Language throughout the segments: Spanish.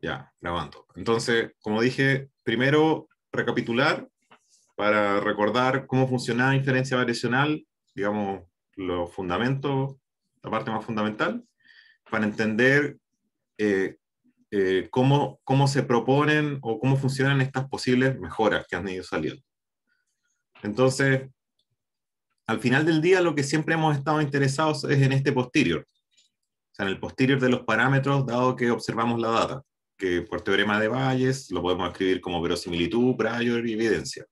Ya, grabando. Entonces, como dije, primero recapitular para recordar cómo funciona la inferencia variacional, digamos, los fundamentos, la parte más fundamental, para entender eh, eh, cómo, cómo se proponen o cómo funcionan estas posibles mejoras que han ido saliendo. Entonces, al final del día lo que siempre hemos estado interesados es en este posterior, o sea, en el posterior de los parámetros dado que observamos la data que por teorema de Bayes lo podemos escribir como verosimilitud, prior y evidencia.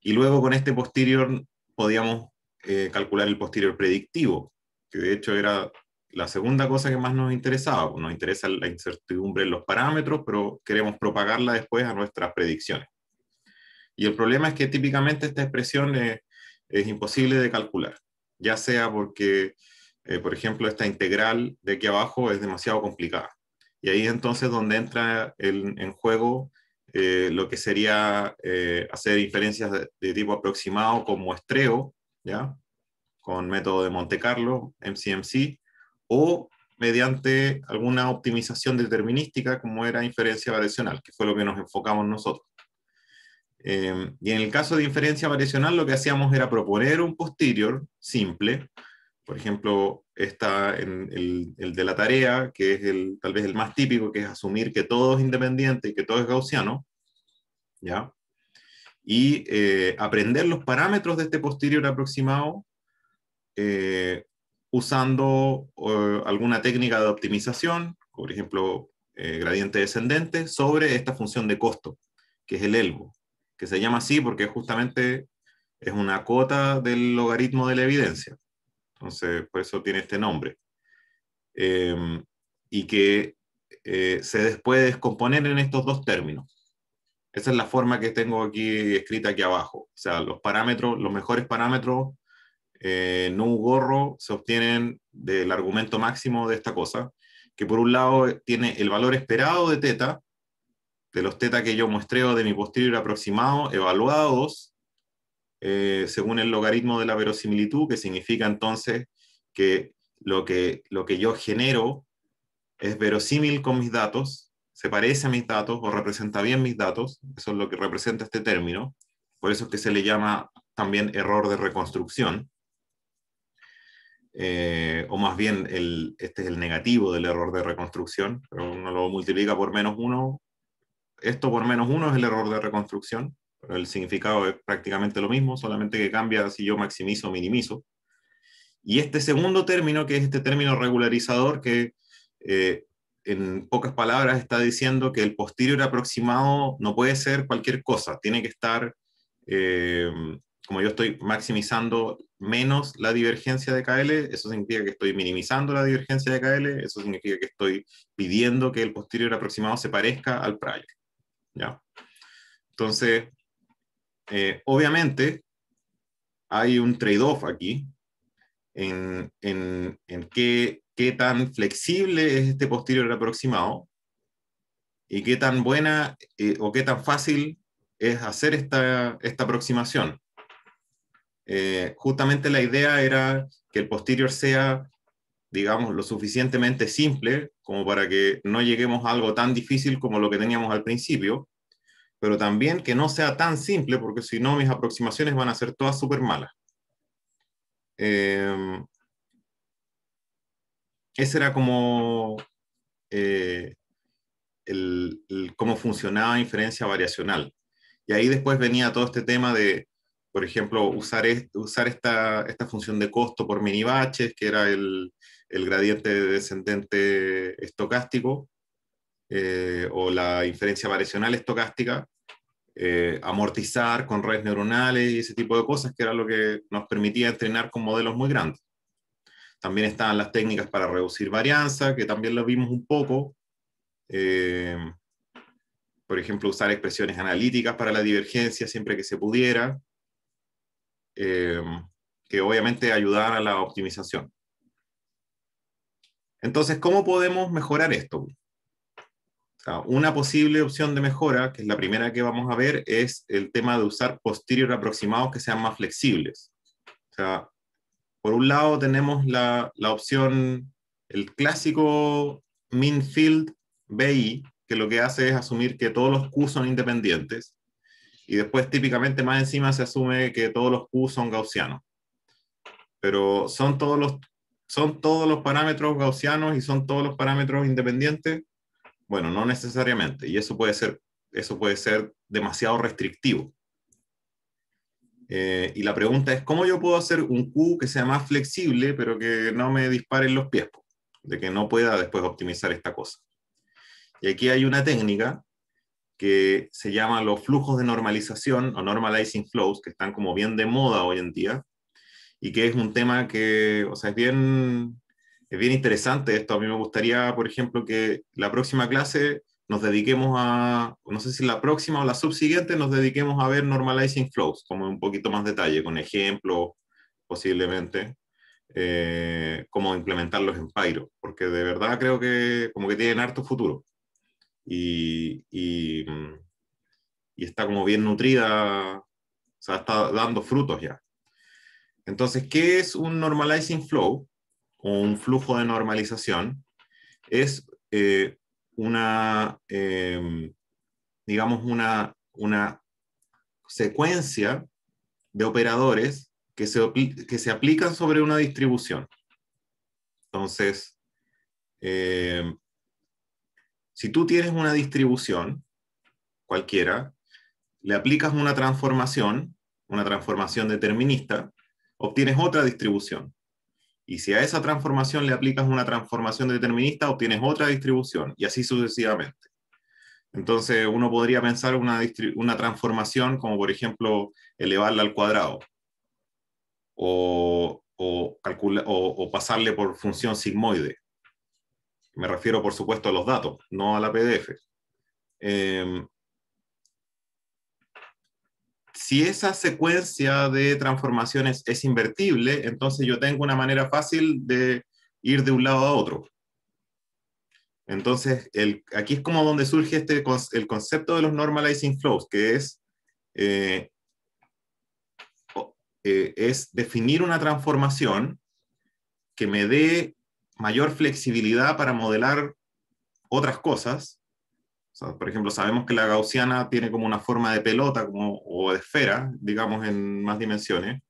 Y luego con este posterior podíamos eh, calcular el posterior predictivo, que de hecho era la segunda cosa que más nos interesaba. Nos interesa la incertidumbre en los parámetros, pero queremos propagarla después a nuestras predicciones. Y el problema es que típicamente esta expresión es, imposible de calcular, ya sea porque, eh, por ejemplo, esta integral de aquí abajo es demasiado complicada y ahí entonces donde entra el, en juego eh, lo que sería eh, hacer inferencias de, tipo aproximado como estreo, ¿ya? con método de Monte Carlo, MCMC, o mediante alguna optimización determinística como era inferencia variacional, que fue lo que nos enfocamos nosotros. Eh, y en el caso de inferencia variacional lo que hacíamos era proponer un posterior simple, por ejemplo, está en el, de la tarea, que es el, tal vez el más típico, que es asumir que todo es independiente y que todo es gaussiano, ¿ya? Y eh, aprender los parámetros de este posterior aproximado eh, usando eh, alguna técnica de optimización, por ejemplo, gradiente descendente, sobre esta función de costo, que es el elbo, que se llama así porque justamente es una cota del logaritmo de la evidencia. Entonces, por eso tiene este nombre. Em, y que eh, se puede descomponer en estos dos términos. Esa es la forma que tengo aquí escrita aquí abajo. O sea, los parámetros, los mejores parámetros, en eh, un gorro, se obtienen del argumento máximo de esta cosa, que por un lado eh, tiene el valor esperado de teta, de los teta que yo muestreo de mi posterior aproximado, evaluados eh, según el logaritmo de la verosimilitud, que significa entonces que lo que, lo que yo genero es verosímil con mis datos, se parece a mis datos o representa bien mis datos, eso es lo que representa este término, por eso es que se le llama también error de reconstrucción, eh, o más bien este es el negativo del error de reconstrucción, uno lo multiplica por menos uno, esto por menos uno es el error de reconstrucción, el significado es prácticamente lo mismo, solamente que cambia si yo maximizo o minimizo. Y este segundo término, que es este término regularizador, que eh, en pocas palabras está diciendo que el posterior aproximado no puede ser cualquier cosa, tiene que estar, eh, como yo estoy maximizando menos la divergencia de KL, eso significa que estoy minimizando la divergencia de KL, eso significa que estoy pidiendo que el posterior aproximado se parezca al prior. ¿ya? Entonces, eh, obviamente, hay un trade-off aquí en, en, qué, tan flexible es este posterior aproximado y qué tan buena eh, o qué tan fácil es hacer esta, aproximación. Eh, justamente la idea era que el posterior sea, digamos, lo suficientemente simple como para que no lleguemos a algo tan difícil como lo que teníamos al principio, pero también que no sea tan simple, porque si no mis aproximaciones van a ser todas súper malas. Em, ese era como eh, el, cómo funcionaba inferencia variacional. Y ahí después venía todo este tema de, por ejemplo, usar, usar esta, función de costo por minibaches, que era el, el gradiente descendente estocástico, eh, o la inferencia variacional estocástica, eh, amortizar con redes neuronales y ese tipo de cosas, que era lo que nos permitía entrenar con modelos muy grandes. También estaban las técnicas para reducir varianza, que también lo vimos un poco. Eh, por ejemplo, usar expresiones analíticas para la divergencia siempre que se pudiera, eh, que obviamente ayudaban a la optimización. Entonces, ¿cómo podemos mejorar esto? Una posible opción de mejora, que es la primera que vamos a ver, es el tema de usar posterior aproximados que sean más flexibles. por un lado tenemos la, opción, el clásico Minfield BI, que lo que hace es asumir que todos los Q son independientes, y después típicamente más encima se asume que todos los Q son gaussianos. Pero son todos los, son todos los parámetros gaussianos y son todos los parámetros independientes. Bueno, no necesariamente, y eso puede ser, eso puede ser demasiado restrictivo. Eh, y la pregunta es, ¿cómo yo puedo hacer un Q que sea más flexible, pero que no me disparen los pies? De que no pueda después optimizar esta cosa. Y aquí hay una técnica que se llama los flujos de normalización o normalizing flows, que están como bien de moda hoy en día, y que es un tema que, o sea, es bien, es bien interesante esto. A mí me gustaría, por ejemplo, que la próxima clase nos dediquemos a, no sé si la próxima o la subsiguiente, nos dediquemos a ver normalizing flows, como un poquito más detalle, con ejemplos posiblemente, eh, cómo implementarlos en Pyro, porque de verdad creo que como que tienen harto futuro. Y, y, y está como bien nutrida, o sea, está dando frutos ya. Entonces, ¿qué es un normalizing flow? un flujo de normalización es eh, una, em, digamos, una, una secuencia de operadores que se, que se aplican sobre una distribución. Entonces, em, si tú tienes una distribución cualquiera, le aplicas una transformación, una transformación determinista, obtienes otra distribución. Y si a esa transformación le aplicas una transformación determinista, obtienes otra distribución y así sucesivamente. Entonces uno podría pensar una, transformación como por ejemplo elevarla al cuadrado o, o, o, pasarle por función sigmoide. Me refiero por supuesto a los datos, no a la PDF. Em, si esa secuencia de transformaciones es invertible, entonces yo tengo una manera fácil de ir de un lado a otro. Entonces, aquí es como donde surge este, el concepto de los normalizing flows, que es, eh, eh, es definir una transformación que me dé mayor flexibilidad para modelar otras cosas por ejemplo, sabemos que la gaussiana tiene como una forma de pelota como, o de esfera, digamos, en más dimensiones.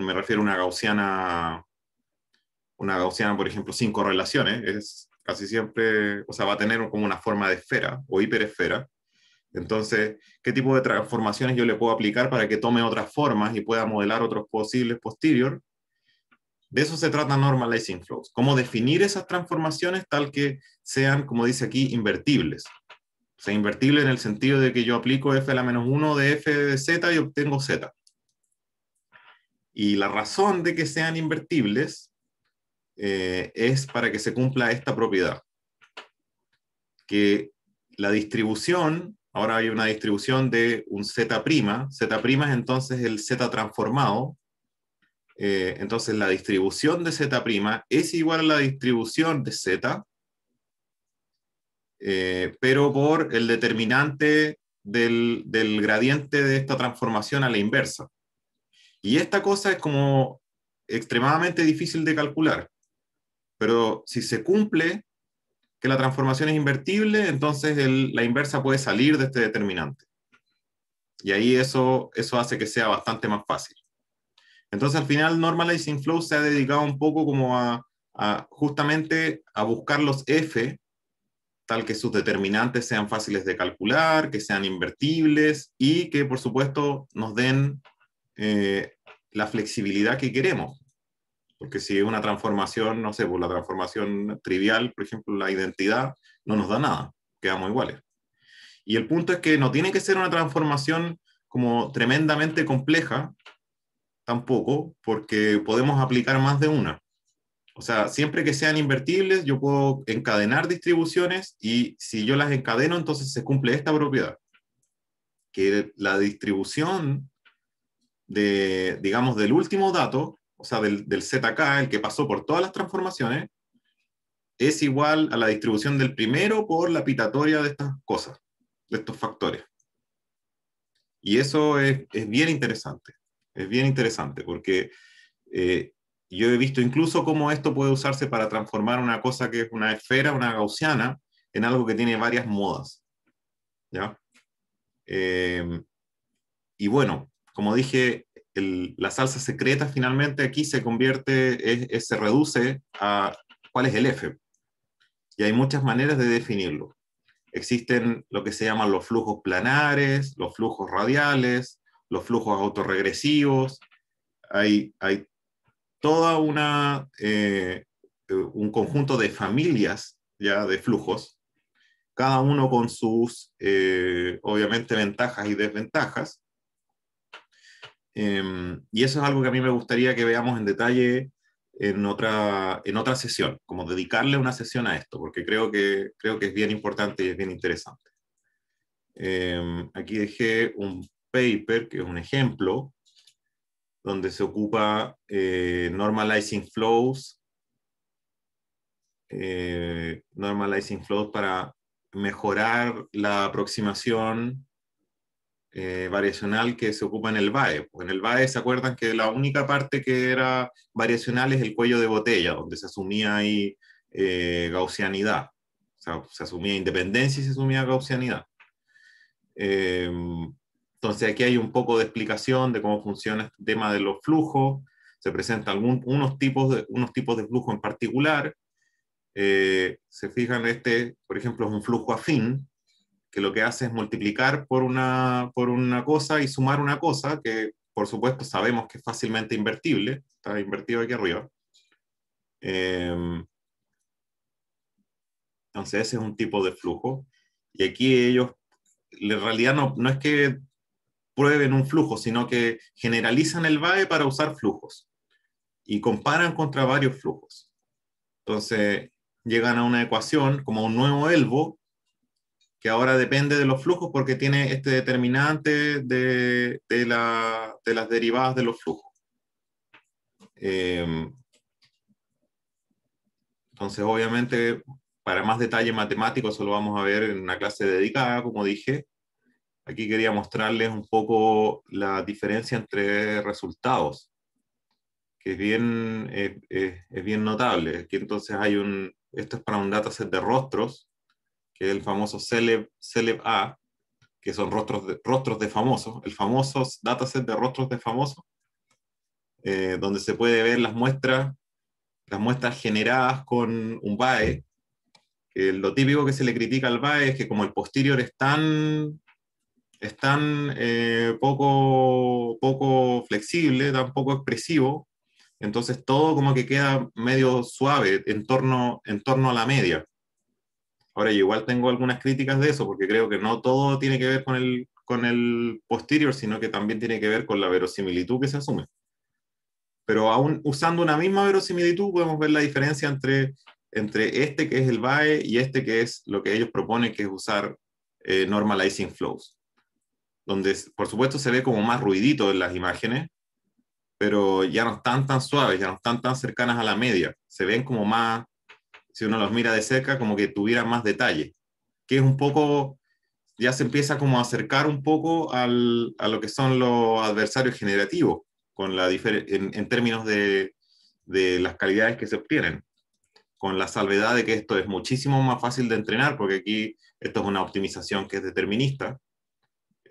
Me refiero a una gaussiana, una gaussiana, por ejemplo, sin correlaciones. Es casi siempre, o sea, va a tener como una forma de esfera o hiperesfera. Entonces, ¿qué tipo de transformaciones yo le puedo aplicar para que tome otras formas y pueda modelar otros posibles posterior? De eso se trata Normalizing Flows, cómo definir esas transformaciones tal que sean, como dice aquí, invertibles. O sea, invertible en el sentido de que yo aplico f a la menos 1 de f de z y obtengo z. Y la razón de que sean invertibles eh, es para que se cumpla esta propiedad. Que la distribución, ahora hay una distribución de un z', z' es entonces el z transformado, eh, entonces la distribución de Z' es igual a la distribución de Z, eh, pero por el determinante del, gradiente de esta transformación a la inversa. Y esta cosa es como extremadamente difícil de calcular, pero si se cumple que la transformación es invertible, entonces la inversa puede salir de este determinante. Y ahí eso, eso hace que sea bastante más fácil. Entonces al final Normalizing Flow se ha dedicado un poco como a, justamente a buscar los F, tal que sus determinantes sean fáciles de calcular, que sean invertibles y que por supuesto nos den eh, la flexibilidad que queremos. Porque si es una transformación, no sé, por pues, la transformación trivial, por ejemplo, la identidad, no nos da nada, quedamos iguales. Y el punto es que no tiene que ser una transformación como tremendamente compleja, tampoco, porque podemos aplicar más de una. O sea, siempre que sean invertibles, yo puedo encadenar distribuciones y si yo las encadeno, entonces se cumple esta propiedad, que la distribución de, digamos, del último dato, o sea, del, del ZK, el que pasó por todas las transformaciones, es igual a la distribución del primero por la pitatoria de estas cosas, de estos factores. Y eso es bien interesante. Es bien interesante porque eh, yo he visto incluso cómo esto puede usarse para transformar una cosa que es una esfera, una gaussiana, en algo que tiene varias modas. Em, y bueno, como dije, la salsa secreta finalmente aquí se convierte, se reduce a cuál es el F. Y hay muchas maneras de definirlo. Existen lo que se llaman los flujos planares, los flujos radiales, los flujos autorregresivos, hay, hay toda una, eh, eh, un conjunto de familias ya de flujos, cada uno con sus, eh, obviamente, ventajas y desventajas. Em, y eso es algo que a mí me gustaría que veamos en detalle en otra, en otra sesión, como dedicarle una sesión a esto, porque creo que, creo que es bien importante y es bien interesante. Em, aquí dejé un paper, que es un ejemplo, donde se ocupa eh, normalizing flows, eh, normalizing flows para mejorar la aproximación eh, variacional que se ocupa en el BAE. En el BAE se acuerdan que la única parte que era variacional es el cuello de botella, donde se asumía ahí gaussianidad. se asumía independencia y se asumía gaussianidad. Em, entonces aquí hay un poco de explicación de cómo funciona este tema de los flujos, se presentan algunos tipos de, unos tipos de flujo en particular. Eh, se fijan, este, por ejemplo, es un flujo afín, que lo que hace es multiplicar por una, por una cosa y sumar una cosa, que por supuesto sabemos que es fácilmente invertible, está invertido aquí arriba. Em, entonces ese es un tipo de flujo. Y aquí ellos, en realidad no, no es que prueben un flujo, sino que generalizan el BAE para usar flujos y comparan contra varios flujos. Entonces, llegan a una ecuación como un nuevo elbo que ahora depende de los flujos porque tiene este determinante de, de, las derivadas de los flujos. Em, entonces, obviamente, para más detalle matemático, eso lo vamos a ver en una clase dedicada, como dije, Aquí quería mostrarles un poco la diferencia entre resultados, que es bien, eh, eh, es bien notable. Aquí entonces hay un, esto es para un dataset de rostros, que es el famoso Celeb, Celeb A, que son rostros de, rostros de famosos, el famoso dataset de rostros de famosos, eh, donde se puede ver las muestras, las muestras generadas con un BAE. lo típico que se le critica al BAE es que como el posterior es tan es tan eh, poco, poco flexible, tan poco expresivo, entonces todo como que queda medio suave en torno, en torno a la media. Ahora, yo igual tengo algunas críticas de eso, porque creo que no todo tiene que ver con el, con el posterior, sino que también tiene que ver con la verosimilitud que se asume. Pero aún usando una misma verosimilitud podemos ver la diferencia entre, entre este que es el BAE y este que es lo que ellos proponen, que es usar eh, normalizing flows donde por supuesto se ve como más ruidito en las imágenes, pero ya no están tan suaves, ya no están tan cercanas a la media, se ven como más, si uno los mira de cerca, como que tuvieran más detalle, que es un poco, ya se empieza como a acercar un poco a lo que son los adversarios generativos, con la en, términos de, de las calidades que se obtienen con la salvedad de que esto es muchísimo más fácil de entrenar, porque aquí esto es una optimización que es determinista,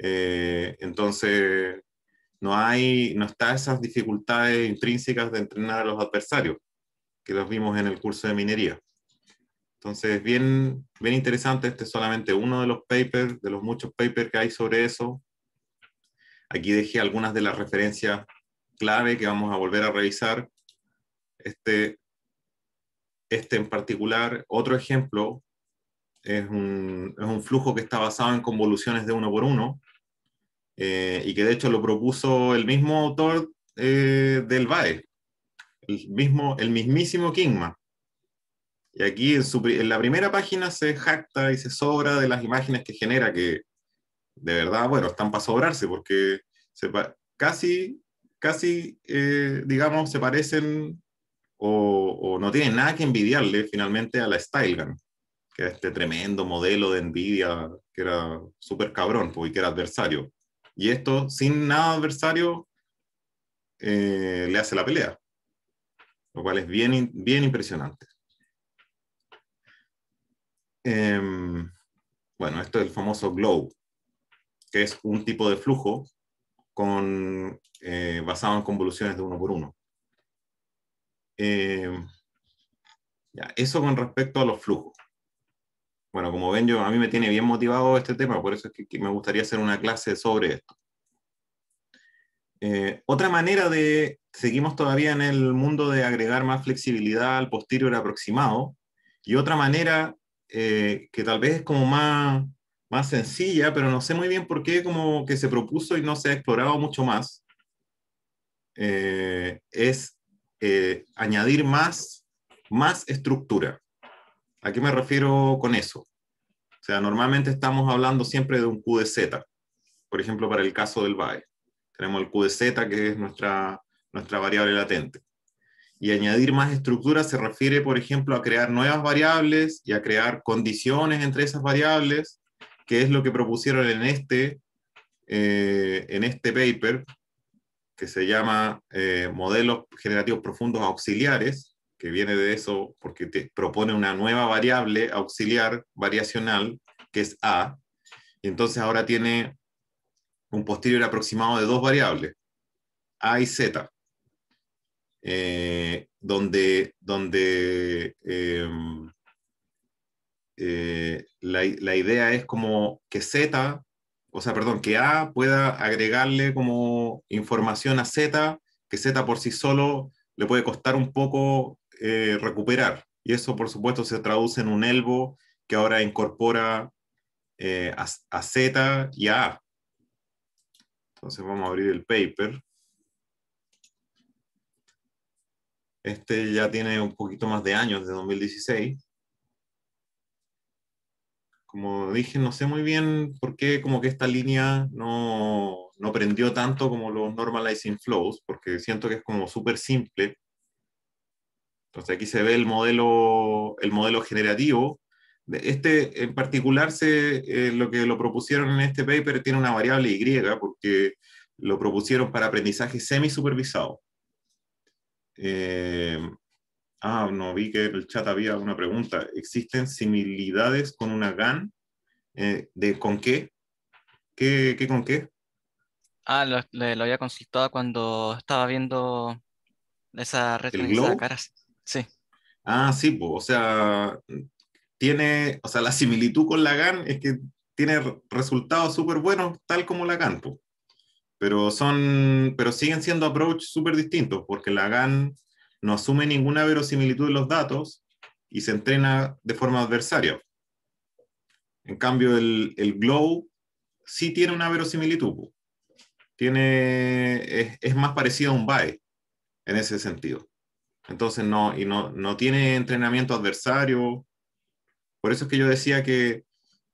eh, entonces, no hay, no está esas dificultades intrínsecas de entrenar a los adversarios, que los vimos en el curso de minería. Entonces, bien, bien interesante, este es solamente uno de los papers, de los muchos papers que hay sobre eso. Aquí dejé algunas de las referencias clave que vamos a volver a revisar. Este, este en particular, otro ejemplo, es un, es un, flujo que está basado en convoluciones de uno por uno, eh, y que de hecho lo propuso el mismo autor eh, del VAE, el, mismo, el mismísimo Kingman. Y aquí en, la primera página se jacta y se sobra de las imágenes que genera, que de verdad, bueno, están para sobrarse, porque se casi, casi eh, digamos, se parecen o, no tienen nada que envidiarle finalmente a la Stylegun, que era este tremendo modelo de envidia, que era súper cabrón, y que era adversario. Y esto, sin nada adversario, eh, le hace la pelea, lo cual es bien, bien impresionante. Em, bueno, esto es el famoso glow, que es un tipo de flujo con, eh, basado en convoluciones de uno por uno. Em, eso con respecto a los flujos. Bueno, como ven, yo, a mí me tiene bien motivado este tema, por eso es que, me gustaría hacer una clase sobre esto. Eh, otra manera de, seguimos todavía en el mundo de agregar más flexibilidad al posterior aproximado, y otra manera eh, que tal vez es como más, sencilla, pero no sé muy bien por qué como que se propuso y no se ha explorado mucho más, eh, es añadir más, más estructura. ¿A qué me refiero con eso? O sea, normalmente estamos hablando siempre de un Q de Z. por ejemplo, para el caso del BAE. Tenemos el Q de Z, que es nuestra, nuestra variable latente. Y añadir más estructura se refiere, por ejemplo, a crear nuevas variables y a crear condiciones entre esas variables, que es lo que propusieron en este, eh, en este paper, que se llama eh, Modelos Generativos Profundos Auxiliares, que viene de eso porque te propone una nueva variable auxiliar variacional, que es A, y entonces ahora tiene un posterior aproximado de dos variables, A y Z, eh, donde, donde em, eh, la, la, idea es como que Z, o sea, perdón, que A pueda agregarle como información a Z, que Z por sí solo le puede costar un poco eh, recuperar. Y eso, por supuesto, se traduce en un elbo que ahora incorpora eh, a, Z y a A. Entonces vamos a abrir el paper. Este ya tiene un poquito más de años, de 2016. Como dije, no sé muy bien por qué como que esta línea no, no prendió tanto como los normalizing flows, porque siento que es como súper simple entonces aquí se ve el modelo, el modelo generativo. Este en particular, se, eh, lo que lo propusieron en este paper tiene una variable Y, porque lo propusieron para aprendizaje semisupervisado. Eh, ah, no, vi que en el chat había una pregunta. ¿Existen similidades con una GAN? Eh, de, ¿Con qué? qué? con qué? Ah, lo, lo había consultado cuando estaba viendo esa red de caras. Sí. Ah, sí, pues, o sea, tiene, o sea, la similitud con la GAN es que tiene resultados súper buenos, tal como la pues. Pero son, pero siguen siendo approach súper distintos, porque la GAN no asume ninguna verosimilitud de los datos y se entrena de forma adversaria. En cambio, el, el Glow sí tiene una verosimilitud. Tiene, es, es, más parecido a un BAE en ese sentido. Entonces no, y no, tiene entrenamiento adversario. Por eso es que yo decía que,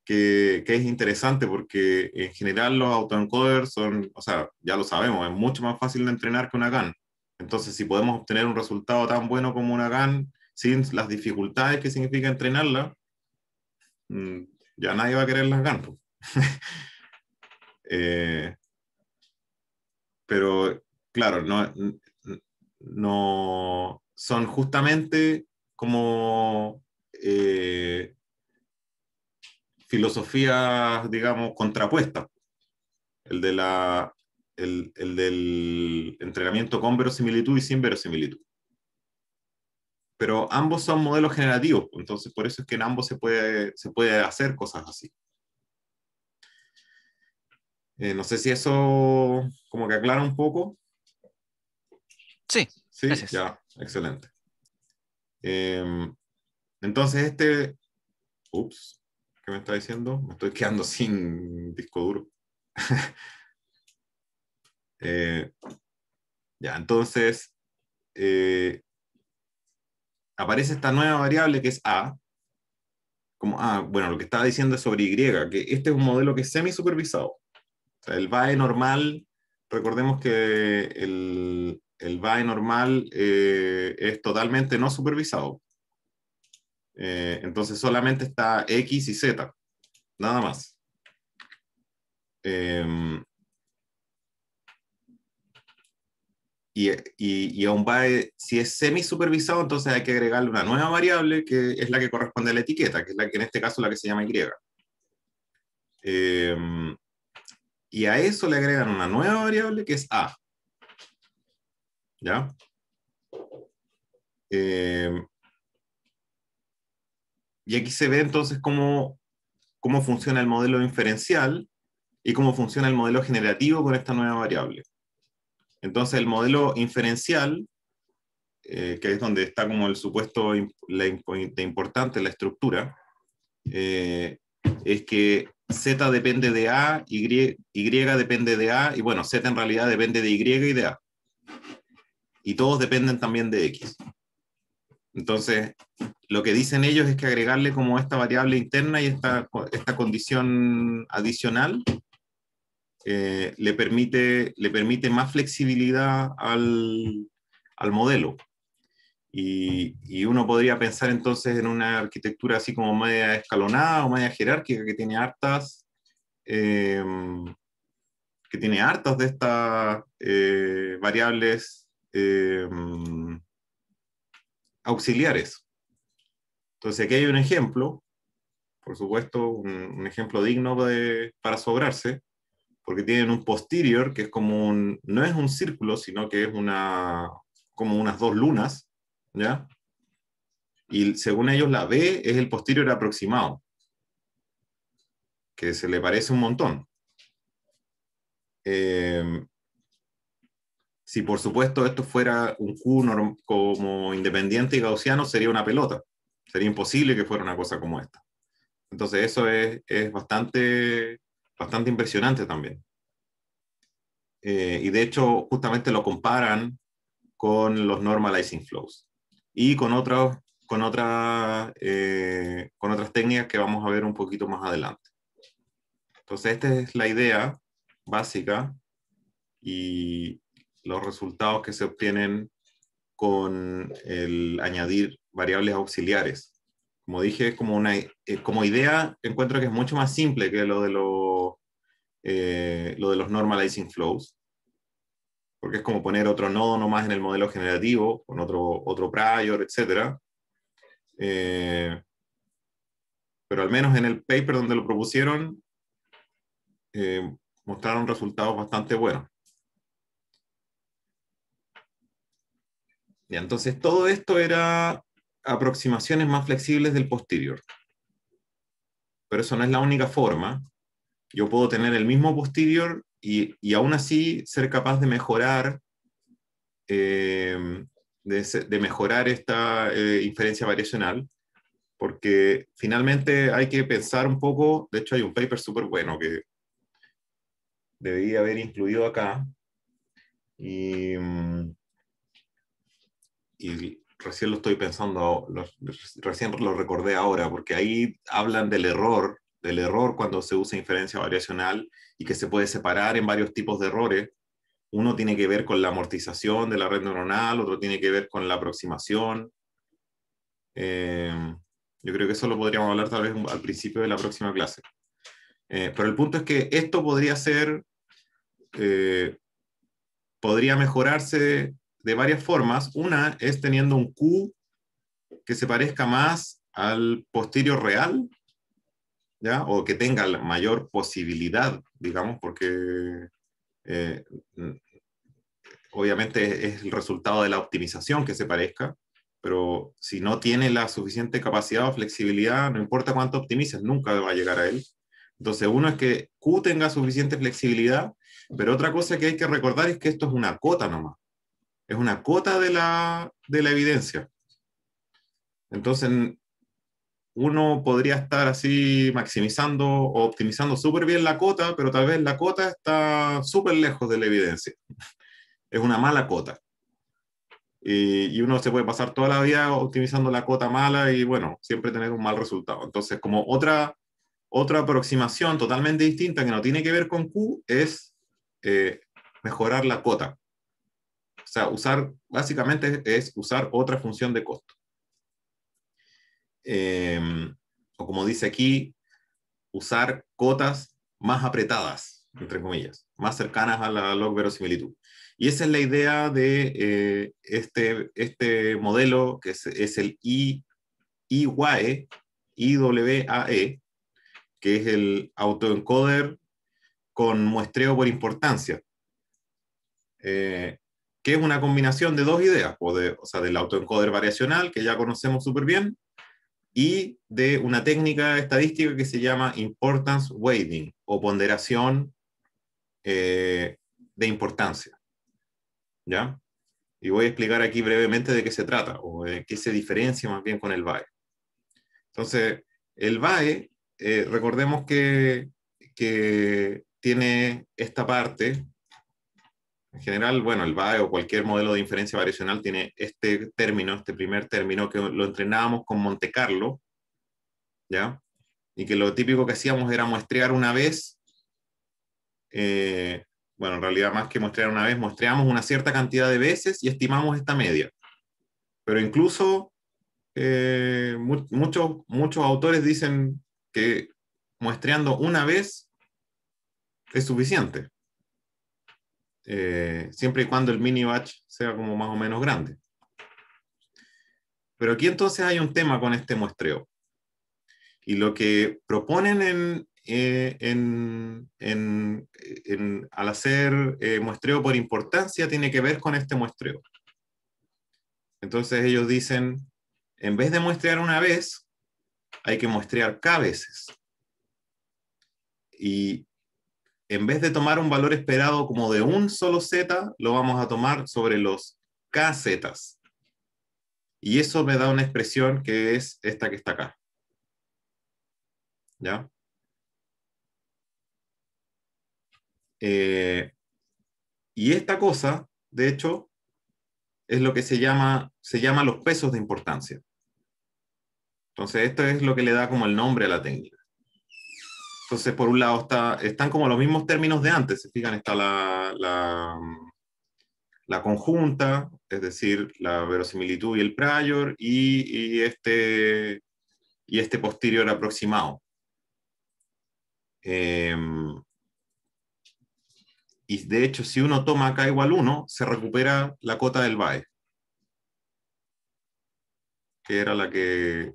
es interesante, porque en general los autoencoders son, o sea, ya lo sabemos, es mucho más fácil de entrenar que una GAN. Entonces, si podemos obtener un resultado tan bueno como una GAN, sin las dificultades que significa entrenarla, mm, ya nadie va a querer las GAN. Pues. Eh, pero, claro, no, no, son justamente como eh, filosofías, digamos, contrapuestas. El, de la, del entrenamiento con verosimilitud y sin verosimilitud. Pero ambos son modelos generativos, entonces por eso es que en ambos se puede, se puede hacer cosas así. Eh, no sé si eso como que aclara un poco. Sí. Sí, ya. Excelente. Em, entonces, este. Ups, ¿qué me está diciendo? Me estoy quedando sin disco duro. Eh, ya, entonces. Eh, aparece esta nueva variable que es A. Como, ah, bueno, lo que estaba diciendo es sobre Y, que este es un modelo que es semi-supervisado. O sea, el vae normal, recordemos que el, el BAE normal eh, es totalmente no supervisado. Eh, entonces solamente está X y Z, nada más. Em, y, a un by, si es semi-supervisado, entonces hay que agregarle una nueva variable que es la que corresponde a la etiqueta, que es la que en este caso la que se llama Y. Em, y a eso le agregan una nueva variable que es A. Eh, y aquí se ve entonces cómo, cómo funciona el modelo inferencial y cómo funciona el modelo generativo con esta nueva variable. Entonces el modelo inferencial, eh, que es donde está como el supuesto importante, la estructura, eh, es que Z depende de A, y, y depende de A, y bueno, Z en realidad depende de Y y de A y todos dependen también de X. Entonces, lo que dicen ellos es que agregarle como esta variable interna y esta, esta condición adicional eh, le, permite, le permite más flexibilidad al, modelo. Y, uno podría pensar entonces en una arquitectura así como media escalonada o media jerárquica que tiene hartas, eh, que tiene de estas eh, variables Em, auxiliares. Entonces aquí hay un ejemplo, por supuesto, un, ejemplo digno de, para sobrarse, porque tienen un posterior que es como un, no es un círculo, sino que es una, como unas dos lunas, ¿ya? Y según ellos la B es el posterior aproximado, que se le parece un montón. Eh, si por supuesto esto fuera un Q como independiente y gaussiano, sería una pelota. Sería imposible que fuera una cosa como esta. Entonces eso es, es bastante, bastante impresionante también. Eh, y de hecho justamente lo comparan con los normalizing flows y con, con, otra, eh, con otras técnicas que vamos a ver un poquito más adelante. Entonces esta es la idea básica y, los resultados que se obtienen con el añadir variables auxiliares. Como dije, como, una, eh, como idea encuentro que es mucho más simple que lo de, eh, lo de los normalizing flows, porque es como poner otro nodo nomás en el modelo generativo, con otro, otro prior, etc. Eh, pero al menos en el paper donde lo propusieron, mostraron resultados bastante buenos. y entonces, todo esto era aproximaciones más flexibles del posterior. Pero eso no es la única forma. Yo puedo tener el mismo posterior y, y aún así ser capaz de mejorar, eh, de, de, mejorar esta eh, inferencia variacional, porque finalmente hay que pensar un poco, de hecho hay un paper súper bueno que debería haber incluido acá, y mm, y recién lo estoy pensando, recién lo recordé ahora, porque ahí hablan del error, del error cuando se usa inferencia variacional y que se puede separar en varios tipos de errores. Uno tiene que ver con la amortización de la red neuronal, otro tiene que ver con la aproximación. Eh, yo creo que eso lo podríamos hablar tal vez al principio de la próxima clase. Eh, pero el punto es que esto podría ser, eh, podría mejorarse de varias formas. Una es teniendo un Q que se parezca más al posterior real, O que tenga la mayor posibilidad, digamos, porque eh, mm, obviamente es el resultado de la optimización que se parezca, pero si no tiene la suficiente capacidad o flexibilidad, no importa cuánto optimices, nunca va a llegar a él. Entonces, uno es que Q tenga suficiente flexibilidad, pero otra cosa que hay que recordar es que esto es una cota nomás es una cota de la, de la evidencia. Entonces, uno podría estar así maximizando o optimizando súper bien la cota pero tal vez la cota está súper lejos de la evidencia. Es una mala cota Y, y, uno se puede pasar toda la vida optimizando la cota mala y bueno, siempre tener un mal resultado. Entonces, como otra, otra aproximación totalmente distinta que no tiene que ver con Q es eh, mejorar la cota o sea, usar, básicamente es usar otra función de costo. Em, o como dice aquí, usar cotas más apretadas, entre comillas, más cercanas a la log verosimilitud. Y esa es la idea de eh, este, este modelo, que es, el I, IWAE, IWAE, que es el autoencoder con muestreo por importancia. Eh, que es una combinación de dos ideas, o, sea, del autoencoder variacional, que ya conocemos súper bien, y de una técnica estadística que se llama importance weighting, o ponderación eh, de importancia. ¿Ya? Y voy a explicar aquí brevemente de qué se trata, o de qué se diferencia más bien con el VAE. Entonces, el VAE, eh, recordemos que, que tiene esta parte en general, bueno, el VAE o cualquier modelo de inferencia variacional tiene este término, este primer término, que lo entrenábamos con Monte Carlo, ¿ya? Y que lo típico que hacíamos era muestrear una vez, eh, bueno, en realidad más que muestrear una vez, muestreamos una cierta cantidad de veces y estimamos esta media. Pero incluso eh, muchos, muchos autores dicen que muestreando una vez es suficiente. Eh, siempre y cuando el mini batch sea como más o menos grande. Pero aquí entonces hay un tema con este muestreo. Y lo que proponen en, eh, al hacer eh, muestreo por importancia tiene que ver con este muestreo. Entonces ellos dicen, en vez de muestrear una vez, hay que muestrear K veces. Y en vez de tomar un valor esperado como de un solo z, lo vamos a tomar sobre los kz. Y eso me da una expresión que es esta que está acá. ¿Ya? Eh, y esta cosa, de hecho, es lo que se llama, se llama los pesos de importancia. Entonces, esto es lo que le da como el nombre a la técnica. Entonces, por un lado, está, están como los mismos términos de antes, se fijan, está la, conjunta, es decir, la verosimilitud y el prior, y, este, y este posterior aproximado. Em, y de hecho, si uno toma acá igual 1, se recupera la cota del BAE, que era la, que,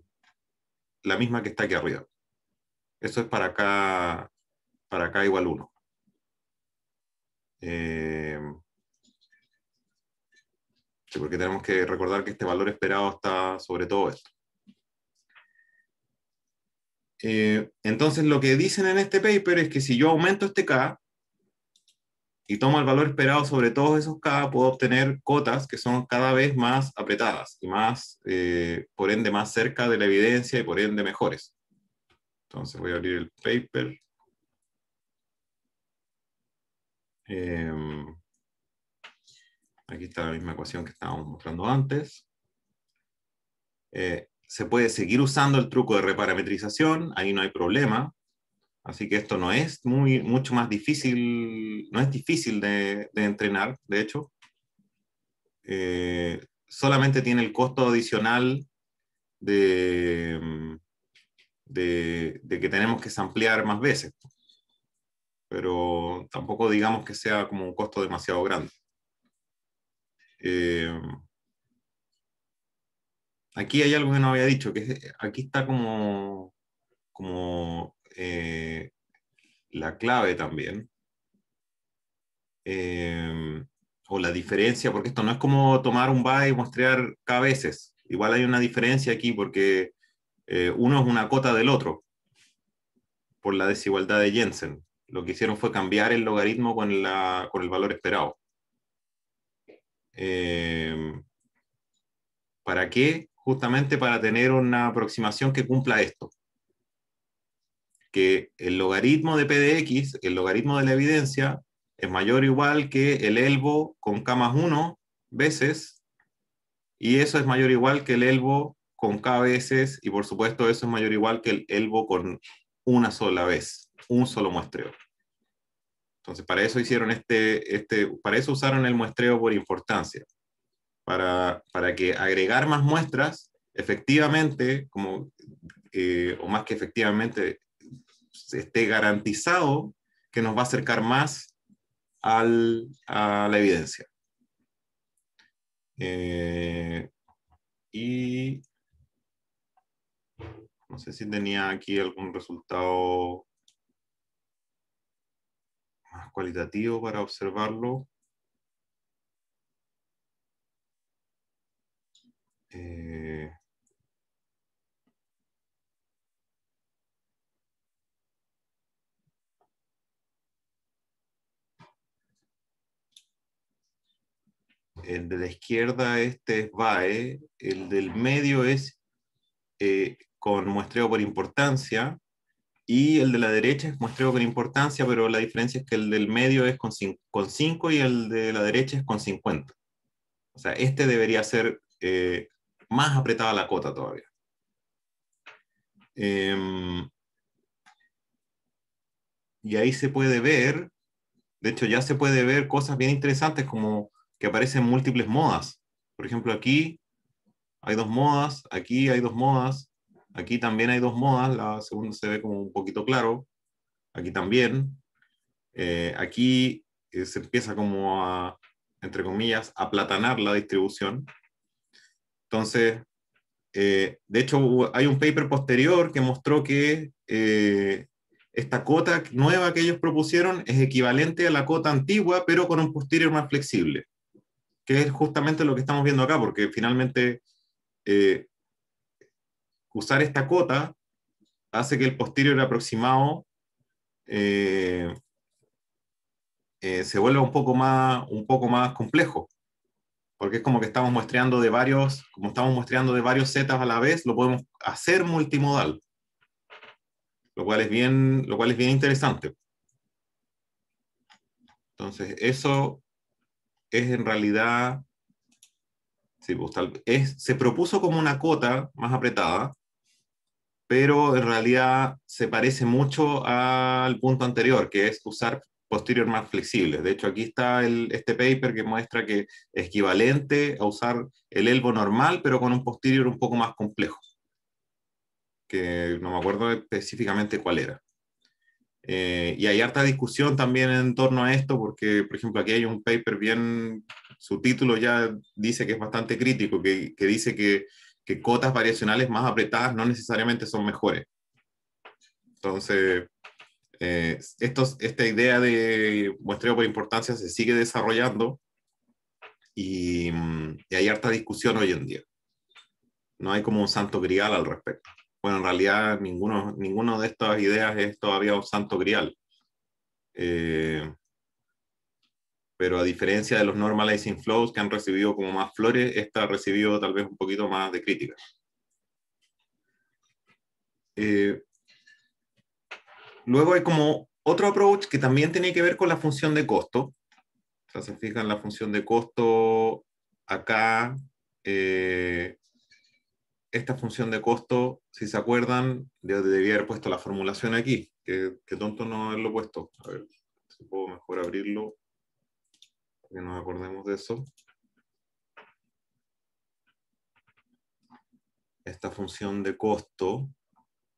la misma que está aquí arriba. Eso es para acá, para acá igual 1. Eh, porque tenemos que recordar que este valor esperado está sobre todo esto. Eh, entonces lo que dicen en este paper es que si yo aumento este K y tomo el valor esperado sobre todos esos K, puedo obtener cotas que son cada vez más apretadas y más, eh, por ende, más cerca de la evidencia y por ende mejores. Entonces voy a abrir el paper. Em, aquí está la misma ecuación que estábamos mostrando antes. Eh, se puede seguir usando el truco de reparametrización, ahí no hay problema. Así que esto no es muy, mucho más difícil, no es difícil de, entrenar, de hecho. Eh, solamente tiene el costo adicional de, em, de, que tenemos que ampliar más veces. Pero tampoco digamos que sea como un costo demasiado grande. Eh, aquí hay algo que no había dicho, que aquí está como, como eh, la clave también, eh, o la diferencia, porque esto no es como tomar un va y K cabezas. Igual hay una diferencia aquí porque eh, uno es una cota del otro, por la desigualdad de Jensen. Lo que hicieron fue cambiar el logaritmo con, el valor esperado. Eh, ¿Para qué? Justamente para tener una aproximación que cumpla esto. Que el logaritmo de PDX, el logaritmo de la evidencia, es mayor o igual que el elbo con K más 1 veces, y eso es mayor o igual que el elbo con K veces y por supuesto eso es mayor o igual que el elbo con una sola vez, un solo muestreo. Entonces, para eso hicieron este, este para eso usaron el muestreo por importancia, para, que agregar más muestras, efectivamente, como, eh, o más que efectivamente, esté garantizado que nos va a acercar más a la evidencia. Eh, y no sé si tenía aquí algún resultado más cualitativo para observarlo. Eh, el de la izquierda este es VAE, el del medio es eh, con muestreo por importancia y el de la derecha es muestreo por importancia, pero la diferencia es que el del medio es con 5 y el de la derecha es con 50. O sea, este debería ser eh, más apretada la cota todavía. Em, y ahí se puede ver, de hecho ya se puede ver cosas bien interesantes como que aparecen múltiples modas. Por ejemplo, aquí hay dos modas, aquí hay dos modas, Aquí también hay dos modas, la segunda se ve como un poquito claro, aquí también. Eh, aquí eh, se empieza como a, entre comillas, a platanar la distribución. Entonces, eh, de hecho, hay un paper posterior que mostró que esta cota nueva que ellos propusieron es equivalente a la cota antigua, pero con un posterior más flexible, que es justamente lo que estamos viendo acá, porque finalmente usar esta cota hace que el posterior aproximado eh, eh, se vuelva un poco, más, un poco más complejo, porque es como que estamos muestreando de varios, como estamos muestreando de varios zetas a la vez, lo podemos hacer multimodal, lo cual es bien, lo cual es bien interesante. Entonces, eso es en realidad, pues, se propuso como una cota más apretada, pero en realidad se parece mucho al punto anterior, que es usar posterior más flexible. De hecho, aquí está el, este paper que muestra que es equivalente a usar el elbo normal, pero con un posterior un poco más complejo, que no me acuerdo específicamente cuál era. Eh, y hay harta discusión también en torno a esto, porque, por ejemplo, aquí hay un paper bien, su título ya dice que es bastante crítico, que, que dice que que cotas variacionales más apretadas no necesariamente son mejores. Entonces, eh, estos, esta idea de muestreo por importancia se sigue desarrollando mm, y, hay harta discusión hoy en día. No hay como un santo grial al respecto. Bueno, en realidad ninguno, ninguno de estas ideas es todavía un santo grial. Eh, pero a diferencia de los normalizing flows que han recibido como más flores, esta ha recibido tal vez un poquito más de crítica. Eh, luego hay como otro approach que también tiene que ver con la función de costo. O sea, se fijan la función de costo acá. Eh, esta función de costo, si se acuerdan, debía haber puesto la formulación aquí. Qué tonto no haberlo puesto. A ver si puedo mejor abrirlo que nos acordemos de eso. Esta función de costo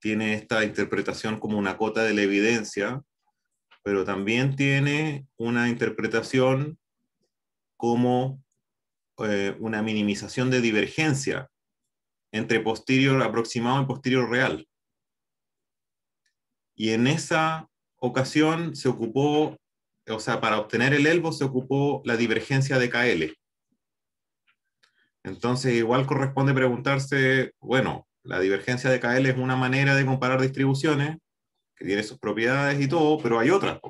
tiene esta interpretación como una cota de la evidencia, pero también tiene una interpretación como eh, una minimización de divergencia entre posterior aproximado y posterior real. Y en esa ocasión se ocupó o sea, para obtener el elbo se ocupó la divergencia de KL. Entonces, igual corresponde preguntarse, bueno, la divergencia de KL es una manera de comparar distribuciones, que tiene sus propiedades y todo, pero hay otras.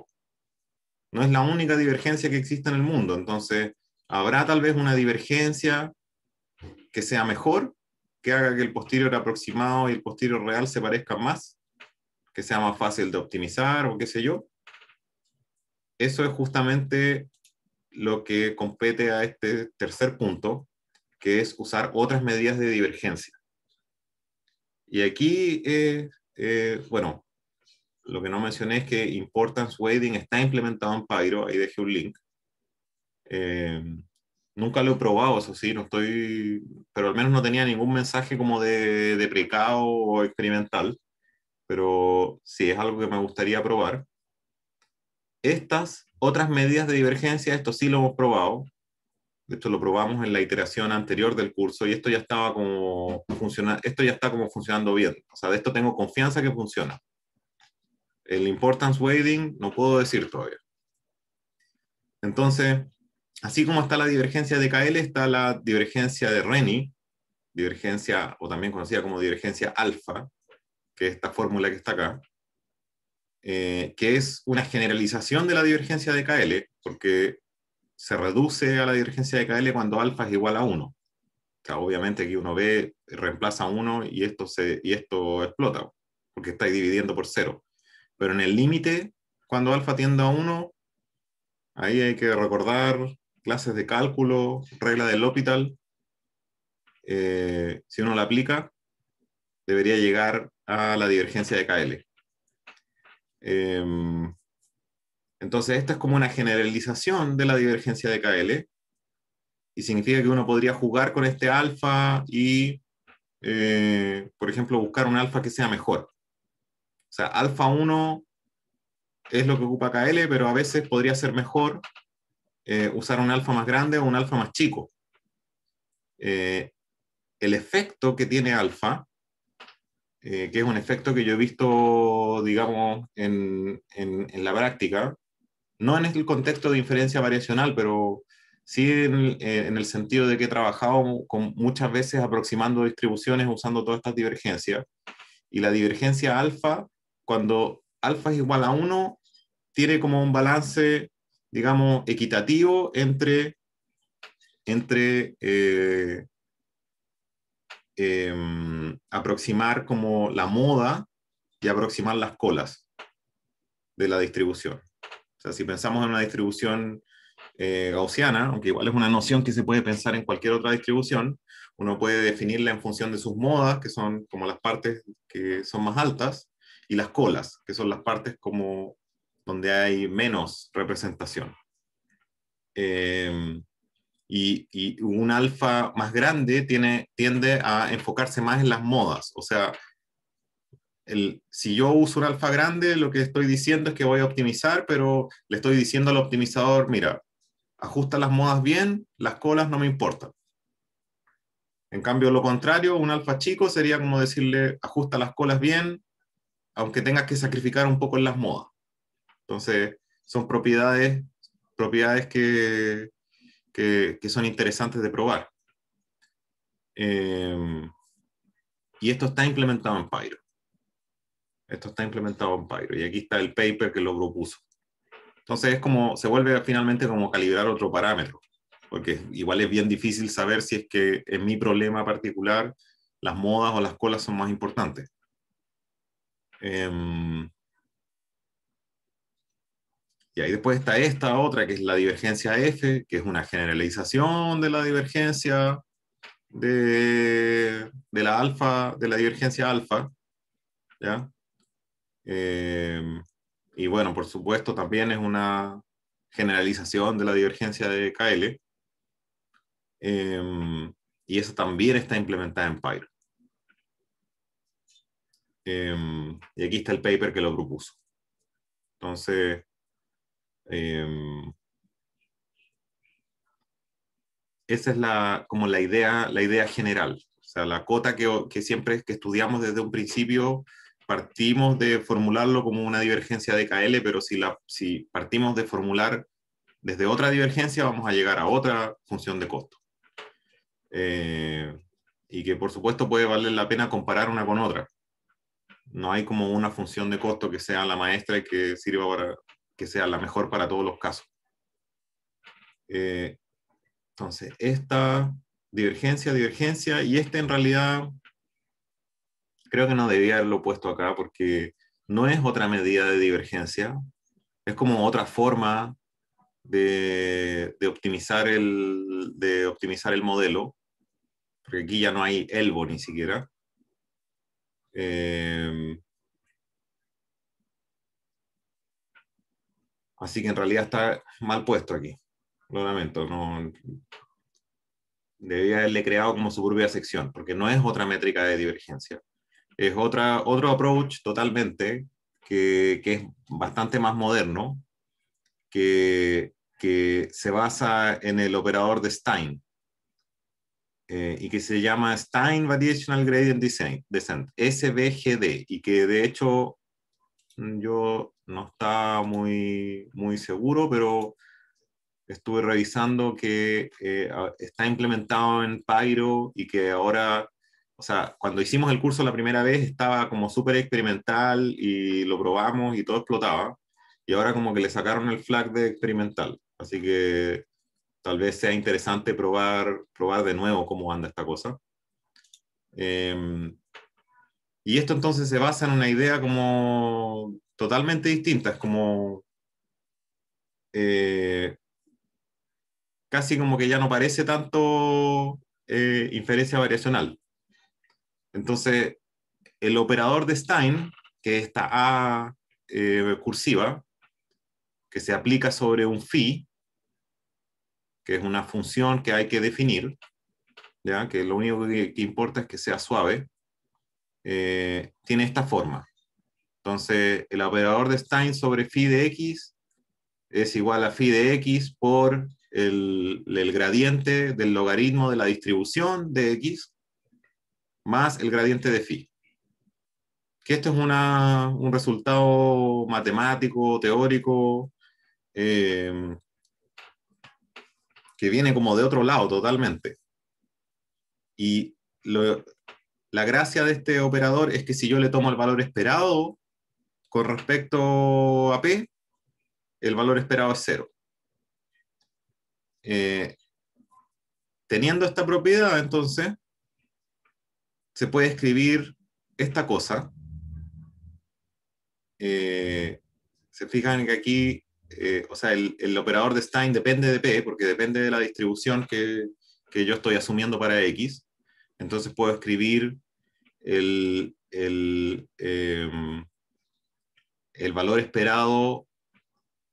No es la única divergencia que existe en el mundo. Entonces, habrá tal vez una divergencia que sea mejor, que haga que el posterior aproximado y el posterior real se parezcan más, que sea más fácil de optimizar o qué sé yo eso es justamente lo que compete a este tercer punto, que es usar otras medidas de divergencia. Y aquí, eh, eh, bueno, lo que no mencioné es que Importance Weighting está implementado en Pyro, ahí dejé un link. Eh, nunca lo he probado, eso sí, no estoy, pero al menos no tenía ningún mensaje como de deprecado o experimental, pero sí es algo que me gustaría probar. Estas otras medidas de divergencia, esto sí lo hemos probado, esto lo probamos en la iteración anterior del curso y esto ya estaba como esto ya está como funcionando bien. O sea, de esto tengo confianza que funciona. El importance weighting no puedo decir todavía. Entonces, así como está la divergencia de KL, está la divergencia de Reni, divergencia o también conocida como divergencia alfa, que es esta fórmula que está acá. Eh, que es una generalización de la divergencia de KL, porque se reduce a la divergencia de KL cuando alfa es igual a 1. obviamente aquí uno ve, reemplaza 1 y esto, se, y esto explota, porque está dividiendo por 0. Pero en el límite, cuando alfa tiende a 1, ahí hay que recordar clases de cálculo, regla del L'Hopital. Eh, si uno la aplica, debería llegar a la divergencia de KL. Em, entonces, esta es como una generalización de la divergencia de KL y significa que uno podría jugar con este alfa y, eh, por ejemplo, buscar un alfa que sea mejor. O sea, alfa 1 es lo que ocupa KL, pero a veces podría ser mejor eh, usar un alfa más grande o un alfa más chico. Eh, el efecto que tiene alfa eh, que es un efecto que yo he visto, digamos, en, la práctica, no en el contexto de inferencia variacional, pero sí eh, en, el sentido de que he trabajado con, muchas veces aproximando distribuciones usando todas estas divergencias. Y la divergencia alfa, cuando alfa es igual a 1, tiene como un balance, digamos, equitativo entre, entre eh, Em, aproximar como la moda y aproximar las colas de la distribución. O sea, si pensamos en una distribución eh, gaussiana, aunque igual es una noción que se puede pensar en cualquier otra distribución, uno puede definirla en función de sus modas, que son como las partes que son más altas, y las colas, que son las partes como donde hay menos representación. Eh, y, un alfa más grande tiene, tiende a enfocarse más en las modas. O sea, el, si yo uso un alfa grande, lo que estoy diciendo es que voy a optimizar, pero le estoy diciendo al optimizador, mira, ajusta las modas bien, las colas no me importan. En cambio, lo contrario, un alfa chico sería como decirle, ajusta las colas bien, aunque tengas que sacrificar un poco en las modas. Entonces, son propiedades, propiedades que, que, son interesantes de probar. Eh, y esto está implementado en Pyro. Esto está implementado en Pyro. Y aquí está el paper que lo propuso. Entonces es como, se vuelve finalmente como calibrar otro parámetro, porque igual es bien difícil saber si es que en mi problema particular las modas o las colas son más importantes. Em, y ahí después está esta otra, que es la divergencia F, que es una generalización de la divergencia de, la alfa, de la divergencia alfa. Eh, y bueno, por supuesto, también es una generalización de la divergencia de KL. Eh, y eso también está implementada en Pyro. Eh, y aquí está el paper que lo propuso. Entonces, Em, esa es la, como la idea, la idea general. O sea, la cota que, que siempre que estudiamos desde un principio, partimos de formularlo como una divergencia de KL, pero si, la, si partimos de formular desde otra divergencia, vamos a llegar a otra función de costo. Eh, y que por supuesto puede valer la pena comparar una con otra. No hay como una función de costo que sea la maestra y que sirva para, que sea la mejor para todos los casos. Eh, entonces, esta divergencia, divergencia, y este en realidad creo que no debía haberlo puesto acá porque no es otra medida de divergencia, es como otra forma de, de, optimizar, el, de optimizar el modelo, porque aquí ya no hay elbo ni siquiera. Eh, Así que en realidad está mal puesto aquí. Lo lamento. No, debía haberle creado como suburbia sección, porque no es otra métrica de divergencia. Es otra, otro approach totalmente que, es bastante más moderno, que, se basa en el operador de Stein eh, y que se llama Stein Variational Gradient Descent, SVGD, y que de hecho Mm, yo no estaba muy, muy seguro, pero estuve revisando que eh, está implementado en Pyro y que ahora, o sea, cuando hicimos el curso la primera vez estaba como súper experimental y lo probamos y todo explotaba. Y ahora como que le sacaron el flag de experimental. Así que tal vez sea interesante probar, probar de nuevo cómo anda esta cosa. Em, y esto entonces se basa en una idea como totalmente distinta, es como eh, casi como que ya no parece tanto eh, inferencia variacional. Entonces, el operador de Stein, que es esta A eh, cursiva, que se aplica sobre un phi, que es una función que hay que definir, ¿ya? que lo único que importa es que sea suave, eh, tiene esta forma. Entonces, el operador de Stein sobre phi de x es igual a phi de x por el, gradiente del logaritmo de la distribución de x más el gradiente de phi que esto es un resultado matemático, teórico, eh, que viene como de otro lado totalmente. Y lo, la gracia de este operador es que si yo le tomo el valor esperado con respecto a P, el valor esperado es cero. Eh, teniendo esta propiedad, entonces, se puede escribir esta cosa. Eh, se fijan que aquí, eh, o sea, el, operador de Stein depende de P, porque depende de la distribución que yo estoy asumiendo para X. Entonces puedo escribir el, em, el, valor esperado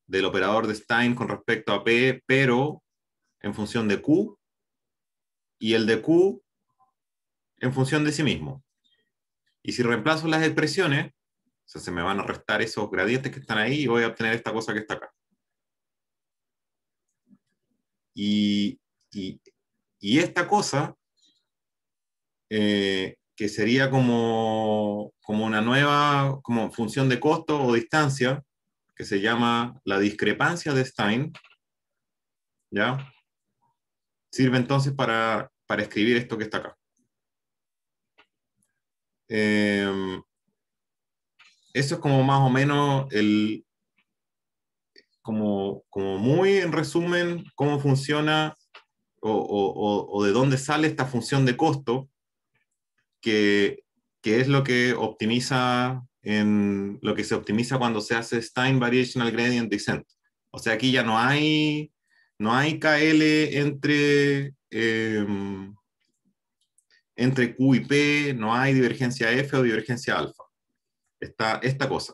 del operador de Stein con respecto a P, pero en función de Q, y el de Q en función de sí mismo. Y si reemplazo las expresiones, se me van a restar esos gradientes que están ahí y voy a obtener esta cosa que está acá. Y, esta cosa eh, que sería como, una nueva función de costo o distancia que se llama la discrepancia de Stein. ¿Ya? Sirve entonces para, escribir esto que está acá. Em, eso es como más o menos el, como, muy en resumen, cómo funciona o, o, o, de dónde sale esta función de costo que, es lo que optimiza en lo que se optimiza cuando se hace Stein Variational Gradient Descent. O sea, aquí ya no hay, no hay KL entre, em, entre Q y P, no hay divergencia F o divergencia alfa. Está esta cosa.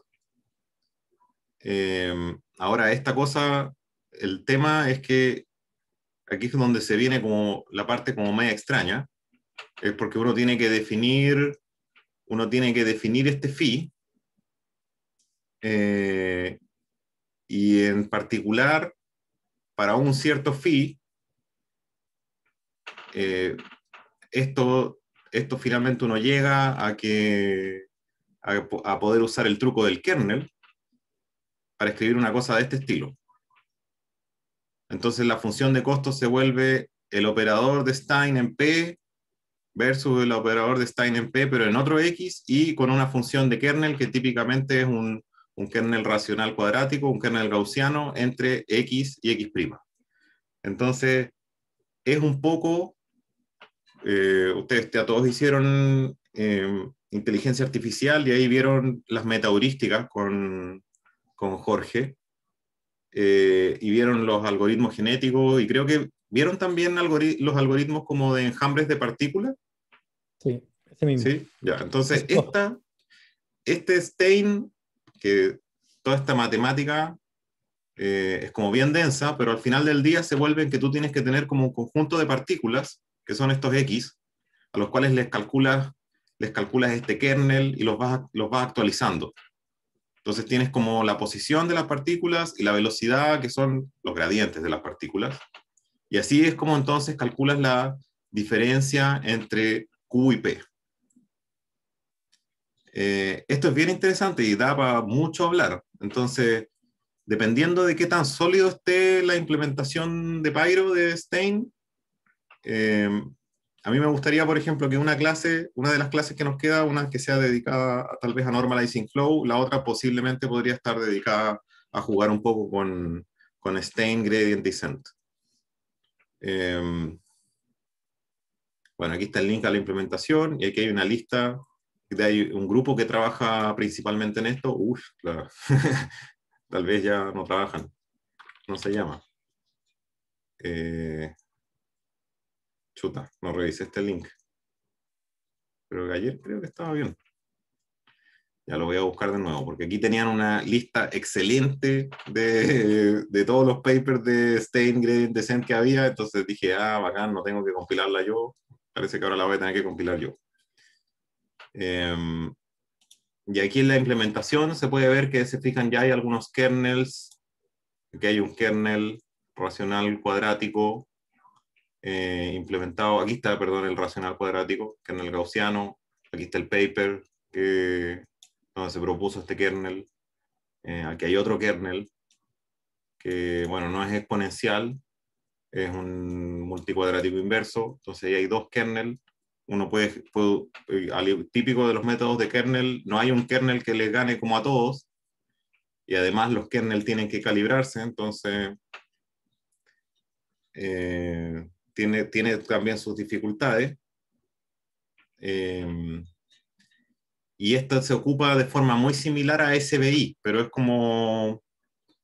Em, ahora, esta cosa, el tema es que aquí es donde se viene como la parte como media extraña, es porque uno tiene que definir, uno tiene que definir este phi eh, y en particular, para un cierto phi eh, esto, esto finalmente uno llega a, que, a poder usar el truco del kernel para escribir una cosa de este estilo. Entonces la función de costo se vuelve el operador de Stein en P versus el operador de Stein en P, pero en otro X, y con una función de kernel que típicamente es un, kernel racional cuadrático, un kernel gaussiano entre X y X'. Entonces, es un poco, eh, ustedes ya todos hicieron em, inteligencia artificial y ahí vieron las metaheurísticas con, Jorge, eh, y vieron los algoritmos genéticos, y creo que vieron también los algoritmos como de enjambres de partículas. Sí, ese mismo. Sí, ya. Entonces, esta, este stain, que toda esta matemática eh, es como bien densa, pero al final del día se vuelve que tú tienes que tener como un conjunto de partículas, que son estos X, a los cuales les calculas, les calculas este kernel y los vas, los vas actualizando. Entonces tienes como la posición de las partículas y la velocidad, que son los gradientes de las partículas. Y así es como entonces calculas la diferencia entre Q y P. Eh, esto es bien interesante y da para mucho hablar. Entonces, dependiendo de qué tan sólido esté la implementación de Pyro de Stain eh, a mí me gustaría, por ejemplo, que una clase, una de las clases que nos queda, una que sea dedicada tal vez a Normalizing Flow, la otra posiblemente podría estar dedicada a jugar un poco con, con Stain Gradient Descent. Bueno, aquí está el link a la implementación y aquí hay una lista, de, hay un grupo que trabaja principalmente en esto. Uf, claro. tal vez ya no trabajan, no se llama. Eh, chuta, no revisé este link. Pero ayer creo que estaba bien. Ya lo voy a buscar de nuevo, porque aquí tenían una lista excelente de, todos los papers de Stain, Gradient, Descent que había, entonces dije, ah, bacán, no tengo que compilarla yo, Parece que ahora la voy a tener que compilar yo. Em, y aquí en la implementación se puede ver que se fijan ya hay algunos kernels, que hay un kernel racional cuadrático eh, implementado, aquí está, perdón, el racional cuadrático, kernel gaussiano, aquí está el paper que, donde se propuso este kernel, eh, aquí hay otro kernel, que bueno, no es exponencial, es un multicuadrático inverso, entonces ahí hay dos kernel, uno puede, eh, típico de los métodos de kernel, no hay un kernel que le gane como a todos, y además los kernels tienen que calibrarse, entonces eh, tiene, tiene también sus dificultades. Em, y esto se ocupa de forma muy similar a SBI, pero es como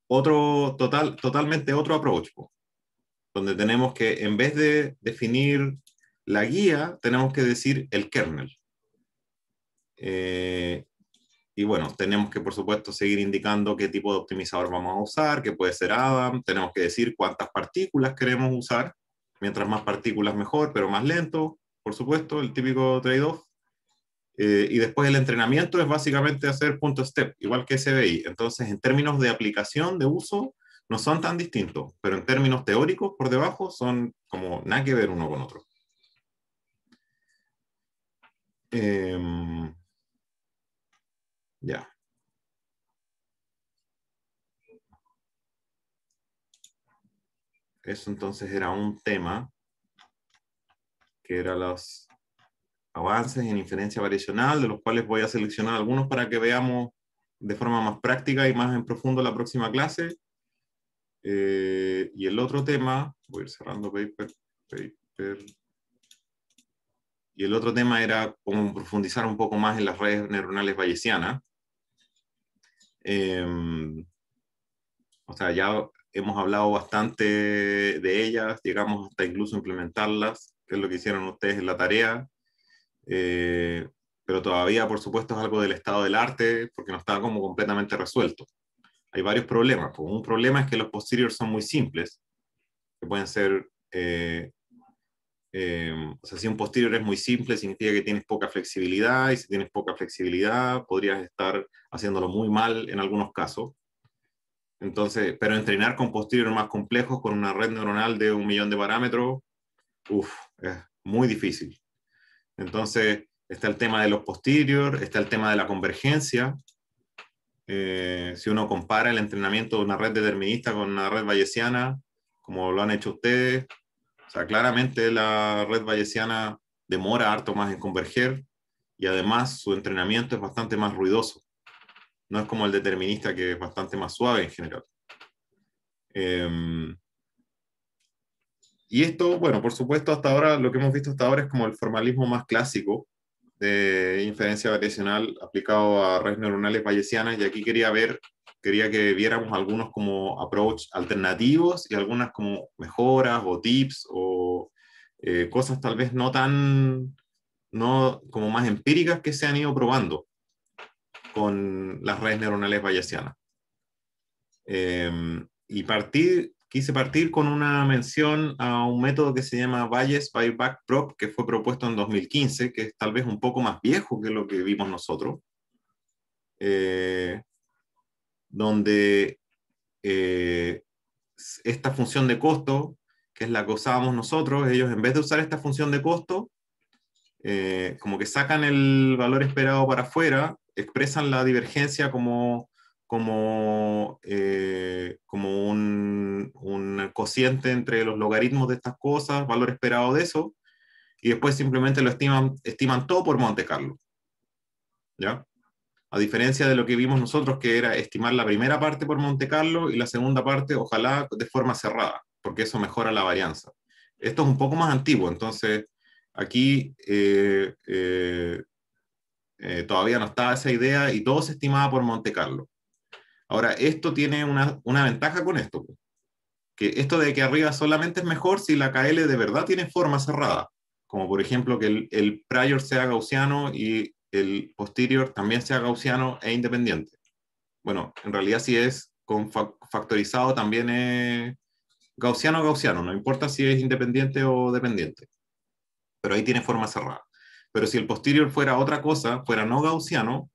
otro, total, totalmente otro approach donde tenemos que, en vez de definir la guía, tenemos que decir el kernel. Eh, y bueno, tenemos que, por supuesto, seguir indicando qué tipo de optimizador vamos a usar, que puede ser Adam, tenemos que decir cuántas partículas queremos usar, mientras más partículas mejor, pero más lento, por supuesto, el típico trade-off. Eh, y después el entrenamiento es básicamente hacer punto step, igual que SBI. Entonces, en términos de aplicación, de uso, no son tan distintos, pero en términos teóricos por debajo son como nada que ver uno con otro. Em, ya. Eso entonces era un tema que era los avances en inferencia variacional, de los cuales voy a seleccionar algunos para que veamos de forma más práctica y más en profundo la próxima clase. Eh, y el otro tema, voy a ir cerrando paper, paper. Y el otro tema era como profundizar un poco más en las redes neuronales bayesianas. Em, o sea, ya hemos hablado bastante de ellas, llegamos hasta incluso implementarlas, que es lo que hicieron ustedes en la tarea. Eh, pero todavía, por supuesto, es algo del estado del arte, porque no estaba como completamente resuelto hay varios problemas. Pues. un problema es que los posteriores son muy simples, que pueden ser, eh, eh, o sea, si un posterior es muy simple, significa que tienes poca flexibilidad, y si tienes poca flexibilidad, podrías estar haciéndolo muy mal en algunos casos. Entonces, pero entrenar con posteriores más complejos, con una red neuronal de un millón de parámetros, uff, es muy difícil. Entonces, está el tema de los posteriores, está el tema de la convergencia, eh, si uno compara el entrenamiento de una red determinista con una red bayesiana, como lo han hecho ustedes, o sea, claramente la red bayesiana demora harto más en converger y además su entrenamiento es bastante más ruidoso. No es como el determinista que es bastante más suave en general. Em, y esto, bueno, por supuesto, hasta ahora, lo que hemos visto hasta ahora es como el formalismo más clásico, de inferencia variacional aplicado a redes neuronales bayesianas y aquí quería ver, quería que viéramos algunos como approach alternativos y algunas como mejoras o tips o eh, cosas tal vez no tan, no como más empíricas que se han ido probando con las redes neuronales bayesianas. Em, y partir quise partir con una mención a un método que se llama Valles by Backprop, que fue propuesto en 2015, que es tal vez un poco más viejo que lo que vimos nosotros, eh, donde eh, esta función de costo, que es la que usábamos nosotros, ellos en vez de usar esta función de costo, eh, como que sacan el valor esperado para afuera, expresan la divergencia como como, eh, como un, un, cociente entre los logaritmos de estas cosas, valor esperado de eso, y después simplemente lo estiman, estiman todo por Monte Carlo. ¿Ya? A diferencia de lo que vimos nosotros, que era estimar la primera parte por Monte Carlo y la segunda parte, ojalá de forma cerrada, porque eso mejora la varianza. Esto es un poco más antiguo, entonces aquí eh, eh, todavía no estaba esa idea y todo se estimaba por Monte Carlo. Ahora, esto tiene una, ventaja con esto, pues, que esto de que arriba solamente es mejor si la KL de verdad tiene forma cerrada, como por ejemplo que el, prior sea gaussiano y el posterior también sea gaussiano e independiente. Bueno, en realidad si es con factorizado también es gaussiano o gaussiano, no importa si es independiente o dependiente, pero ahí tiene forma cerrada. Pero si el posterior fuera otra cosa, fuera no gaussiano,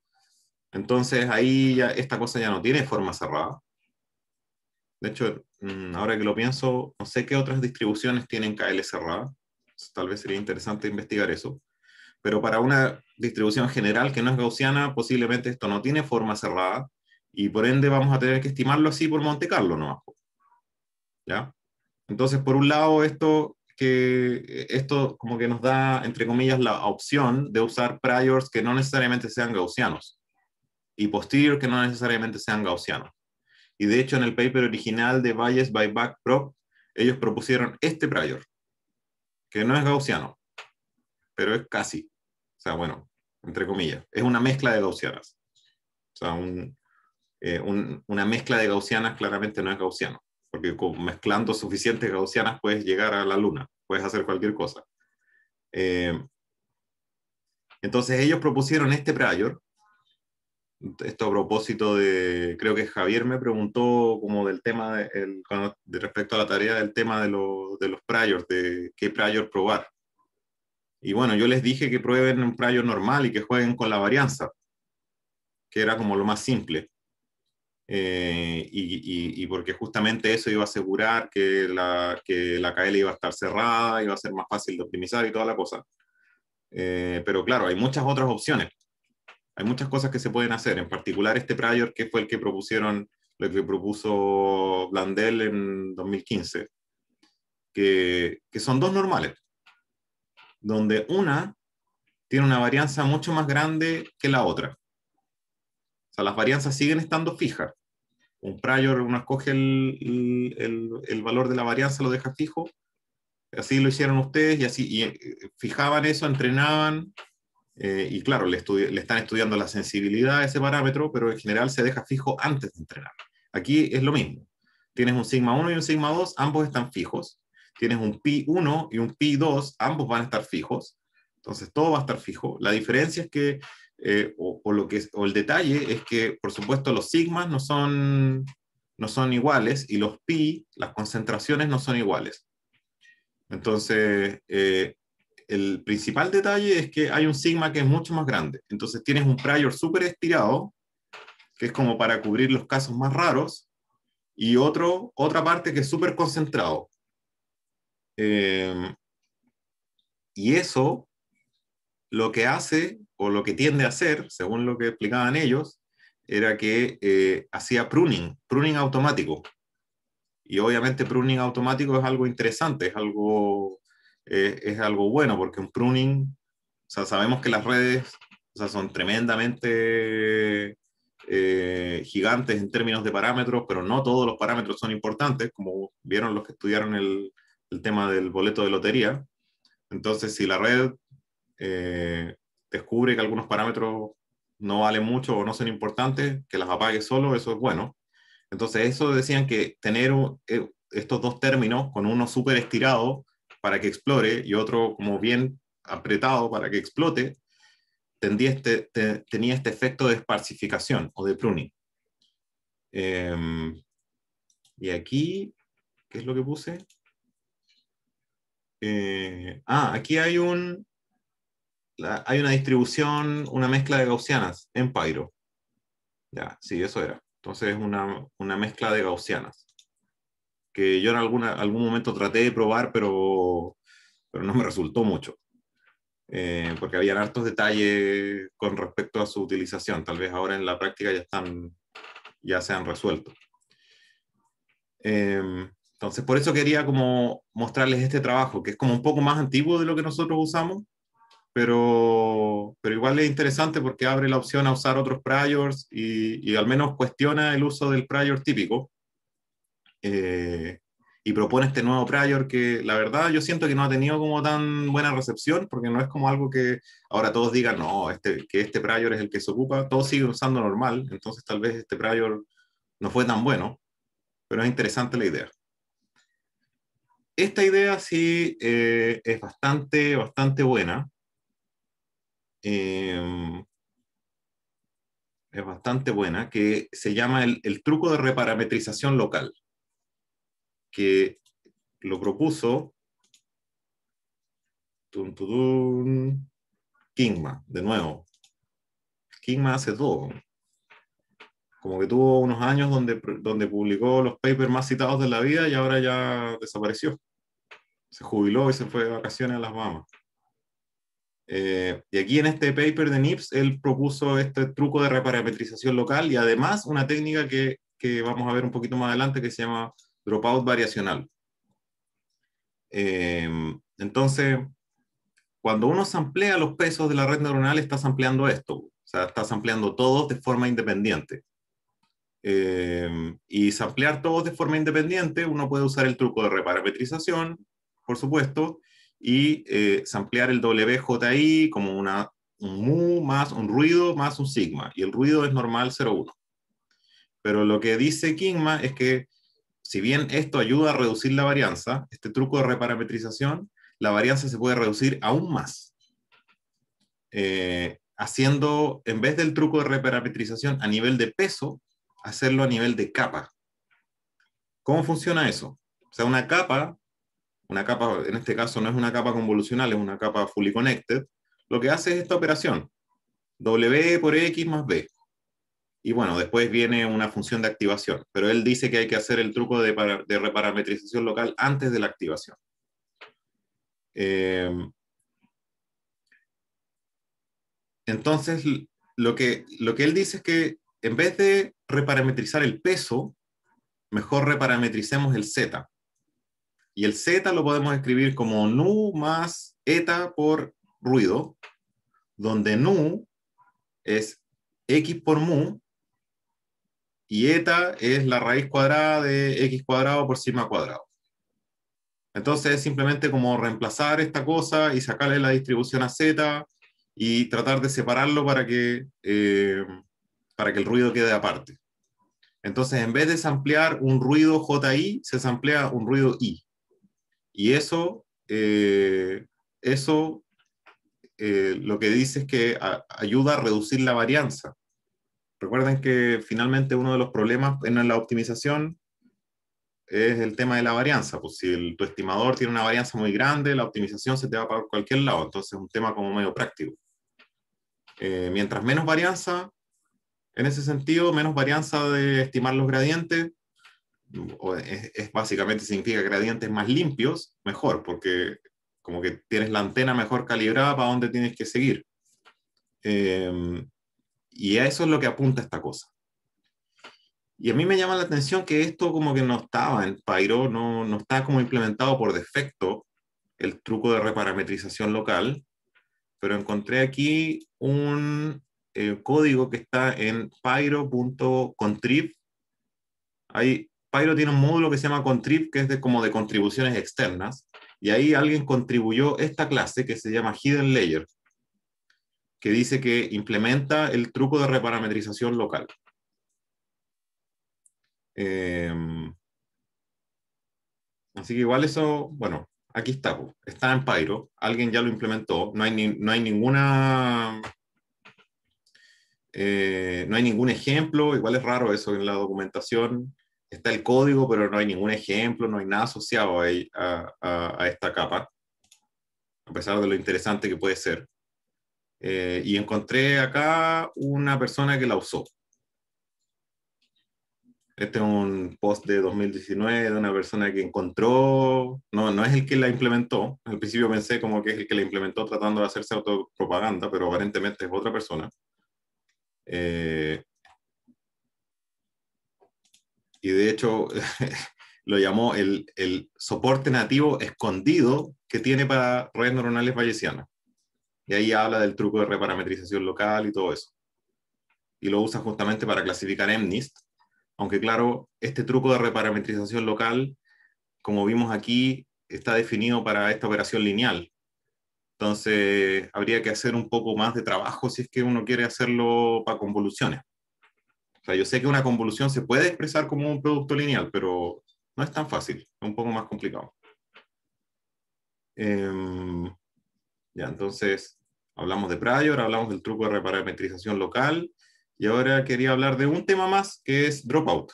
entonces ahí ya esta cosa ya no tiene forma cerrada. De hecho, mm, ahora que lo pienso, no sé qué otras distribuciones tienen KL cerrada. Tal vez sería interesante investigar eso. Pero para una distribución general que no es gaussiana, posiblemente esto no tiene forma cerrada y por ende vamos a tener que estimarlo así por Monte Carlo, ¿no? ¿Ya? Entonces, por un lado, esto que esto como que nos da, entre comillas, la opción de usar priors que no necesariamente sean gaussianos y posterior que no necesariamente sean gaussianos. Y de hecho, en el paper original de Valles by Backprop, ellos propusieron este prior, que no es gaussiano, pero es casi. O sea, bueno, entre comillas, es una mezcla de gaussianas. O sea, eh, una mezcla de gaussianas claramente no es gaussiano, porque mezclando suficientes gaussianas puedes llegar a la luna, puedes hacer cualquier cosa. Eh, entonces ellos propusieron este prior, esto a propósito de, creo que Javier me preguntó como del tema, de, respecto a la tarea del tema de, de los priors, de qué prior probar. Y bueno, yo les dije que prueben un prior normal y que jueguen con la varianza, que era como lo más simple. Eh, y, y, porque justamente eso iba a asegurar que la, que la KL iba a estar cerrada, iba a ser más fácil de optimizar y toda la cosa. Eh, pero claro, hay muchas otras opciones hay muchas cosas que se pueden hacer, en particular este prior que fue el que propusieron, lo que propuso Blandel en 2015, que, que son dos normales, donde una tiene una varianza mucho más grande que la otra. O sea, las varianzas siguen estando fijas. Un prior, uno escoge el, el, el valor de la varianza, lo deja fijo. Así lo hicieron ustedes y así y eh, fijaban eso, entrenaban, eh, y claro, le, están estudiando la sensibilidad a ese parámetro, pero en general se deja fijo antes de entrenar. Aquí es lo mismo. Tienes un sigma 1 y un sigma 2, ambos están fijos. Tienes un pi 1 y un pi 2, ambos van a estar fijos. Entonces todo va a estar fijo. La diferencia es que, eh, o, lo que el detalle es que, por supuesto, los sigmas no son, no son iguales y los pi, las concentraciones no son iguales. Entonces, eh, el principal detalle es que hay un sigma que es mucho más grande. Entonces tienes un prior súper estirado, que es como para cubrir los casos más raros, y otro, otra parte que es súper concentrado. Em, y eso lo que hace, o lo que tiende a hacer, según lo que explicaban ellos, era que eh, hacía pruning, pruning automático. Y obviamente pruning automático es algo interesante, es algo eh, es algo bueno, porque un pruning, o sea, sabemos que las redes son tremendamente eh, gigantes en términos de parámetros, pero no todos los parámetros son importantes, como vieron los que estudiaron el, tema del boleto de lotería. Entonces, si la red eh, descubre que algunos parámetros no valen mucho o no son importantes, que las apague solo, eso es bueno. Entonces, eso decían que tener estos dos términos con uno súper estirado para que explore y otro como bien apretado para que explote, tenía este, tenía este efecto de esparcificación o de pruning. Em, y aquí, ¿qué es lo que puse? Eh, ah, aquí hay un hay una distribución, una mezcla de gaussianas en Pyro. Ya, sí, eso era. Entonces es una, una mezcla de gaussianas que yo en alguna, algún momento traté de probar, pero, pero no me resultó mucho. Eh, porque habían hartos detalles con respecto a su utilización. Tal vez ahora en la práctica ya, están, ya se han resuelto. Em, entonces, por eso quería como mostrarles este trabajo, que es como un poco más antiguo de lo que nosotros usamos, pero, pero igual es interesante porque abre la opción a usar otros priors y, y al menos cuestiona el uso del prior típico, eh, y propone este nuevo prior que la verdad yo siento que no ha tenido como tan buena recepción porque no es como algo que ahora todos digan, no, este, que este prior es el que se ocupa, todos siguen usando normal, entonces tal vez este prior no fue tan bueno, pero es interesante la idea. Esta idea sí eh, es bastante, bastante buena. Em, es bastante buena, que se llama el, el truco de reparametrización local que lo propuso Kingma, de nuevo. Kingma hace todo. Como que tuvo unos años donde, donde publicó los papers más citados de la vida y ahora ya desapareció. Se jubiló y se fue de vacaciones a las Bahamas. Eh, y aquí en este paper de NIPS, él propuso este truco de reparametrización local y además una técnica que, que vamos a ver un poquito más adelante que se llama dropout variacional. Eh, entonces, cuando uno samplea los pesos de la red neuronal, está sampleando esto, o sea, está sampleando todos de forma independiente. Eh, y samplear todos de forma independiente, uno puede usar el truco de reparametrización, por supuesto, y eh, samplear el WJI como una, un mu más un ruido más un sigma, y el ruido es normal 0,1. Pero lo que dice Kingma es que si bien esto ayuda a reducir la varianza, este truco de reparametrización, la varianza se puede reducir aún más. Eh, haciendo, en vez del truco de reparametrización a nivel de peso, hacerlo a nivel de capa. ¿Cómo funciona eso? O sea, una capa, una capa en este caso no es una capa convolucional, es una capa fully connected, lo que hace es esta operación, W por X más B y bueno, después viene una función de activación, pero él dice que hay que hacer el truco de, reparametrización local antes de la activación. Eh, entonces, lo que, lo que él dice es que en vez de reparametrizar el peso, mejor reparametricemos el Z. Y el Z lo podemos escribir como nu más eta por ruido, donde nu es x por mu, y eta es la raíz cuadrada de x cuadrado por sigma cuadrado. Entonces es simplemente como reemplazar esta cosa y sacarle la distribución a z y tratar de separarlo para que, eh, para que el ruido quede aparte. Entonces en vez de ampliar un ruido ji, se amplía un ruido i. Y eso, eh, eso eh, lo que dice es que ayuda a reducir la varianza. Recuerden que finalmente uno de los problemas en la optimización es el tema de la varianza. Pues si tu estimador tiene una varianza muy grande, la optimización se te va para cualquier lado. Entonces es un tema como medio práctico. Eh, mientras menos varianza, en ese sentido, menos varianza de estimar los gradientes, es, básicamente significa gradientes más limpios, mejor, porque como que tienes la antena mejor calibrada para dónde tienes que seguir. Eh, y a eso es lo que apunta esta cosa. Y a mí me llama la atención que esto como que no estaba en Pyro, no, no está como implementado por defecto el truco de reparametrización local, pero encontré aquí un eh, código que está en pyro.contrib. Ahí Pyro tiene un módulo que se llama contrib, que es de, como de contribuciones externas, y ahí alguien contribuyó esta clase que se llama hidden layer, que dice que implementa el truco de reparametrización local. Em, así que igual eso, bueno, aquí está, está en Pyro, alguien ya lo implementó, no hay, no hay ninguna... Eh, no hay ningún ejemplo, igual es raro eso en la documentación, está el código, pero no hay ningún ejemplo, no hay nada asociado a, a esta capa, a pesar de lo interesante que puede ser. Eh, y encontré acá una persona que la usó. Este es un post de 2019 de una persona que encontró, no, no es el que la implementó, al principio pensé como que es el que la implementó tratando de hacerse autopropaganda, pero aparentemente es otra persona. Eh, y de hecho lo llamó el, el soporte nativo escondido que tiene para redes neuronales bayesianas. Y ahí habla del truco de reparametrización local y todo eso. Y lo usa justamente para clasificar MNIST, aunque claro, este truco de reparametrización local, como vimos aquí, está definido para esta operación lineal. Entonces, habría que hacer un poco más de trabajo si es que uno quiere hacerlo para convoluciones. O sea, yo sé que una convolución se puede expresar como un producto lineal, pero no es tan fácil, es un poco más complicado. Em, ya, entonces, Hablamos de Prior, hablamos del truco de reparametrización local y ahora quería hablar de un tema más que es Dropout.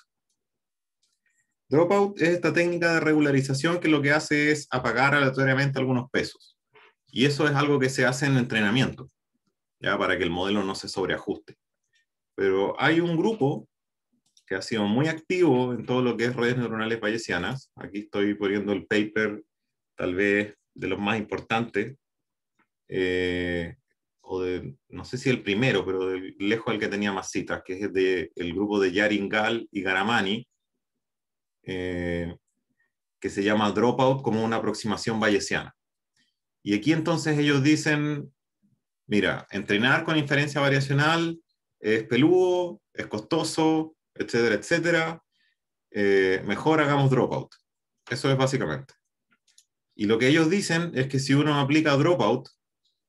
Dropout es esta técnica de regularización que lo que hace es apagar aleatoriamente algunos pesos. Y eso es algo que se hace en entrenamiento, ya para que el modelo no se sobreajuste. Pero hay un grupo que ha sido muy activo en todo lo que es redes neuronales bayesianas. Aquí estoy poniendo el paper, tal vez de los más importantes, eh, o no sé si el primero, pero lejos el que tenía más citas, que es del el grupo de Yaringal y Garamani, eh, que se llama Dropout como una aproximación bayesiana. Y aquí entonces ellos dicen, mira, entrenar con inferencia variacional es peludo, es costoso, etcétera, etcétera. Eh, mejor hagamos dropout. Eso es básicamente. Y lo que ellos dicen es que si uno aplica dropout,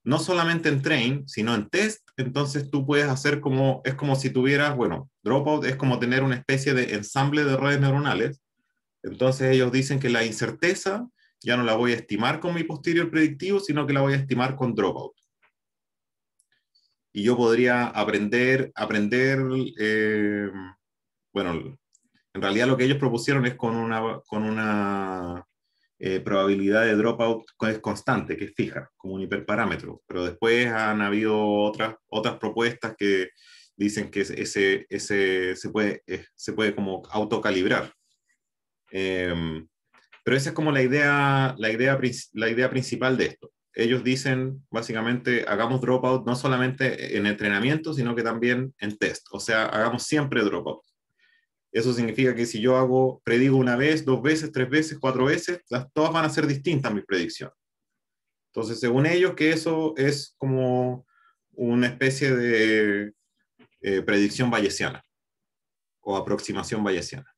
no solamente en train, sino en test, entonces tú puedes hacer como, es como si tuvieras, bueno, dropout es como tener una especie de ensamble de redes neuronales, entonces ellos dicen que la incerteza ya no la voy a estimar con mi posterior predictivo, sino que la voy a estimar con dropout. Y yo podría aprender, aprender, eh, bueno, en realidad lo que ellos propusieron es con una, con una eh, probabilidad de dropout es constante, que es fija, como un hiperparámetro. Pero después han habido otras, otras propuestas que dicen que ese, ese se, puede, se puede como autocalibrar. Em, pero esa es como la idea, la, idea, la idea principal de esto. Ellos dicen, básicamente, hagamos dropout no solamente en entrenamiento, sino que también en test. O sea, hagamos siempre dropout. Eso significa que si yo hago, predigo una vez, dos veces, tres veces, cuatro veces, todas van a ser distintas mis predicciones. Entonces, según ellos, que eso es como una especie de eh, predicción bayesiana o aproximación bayesiana.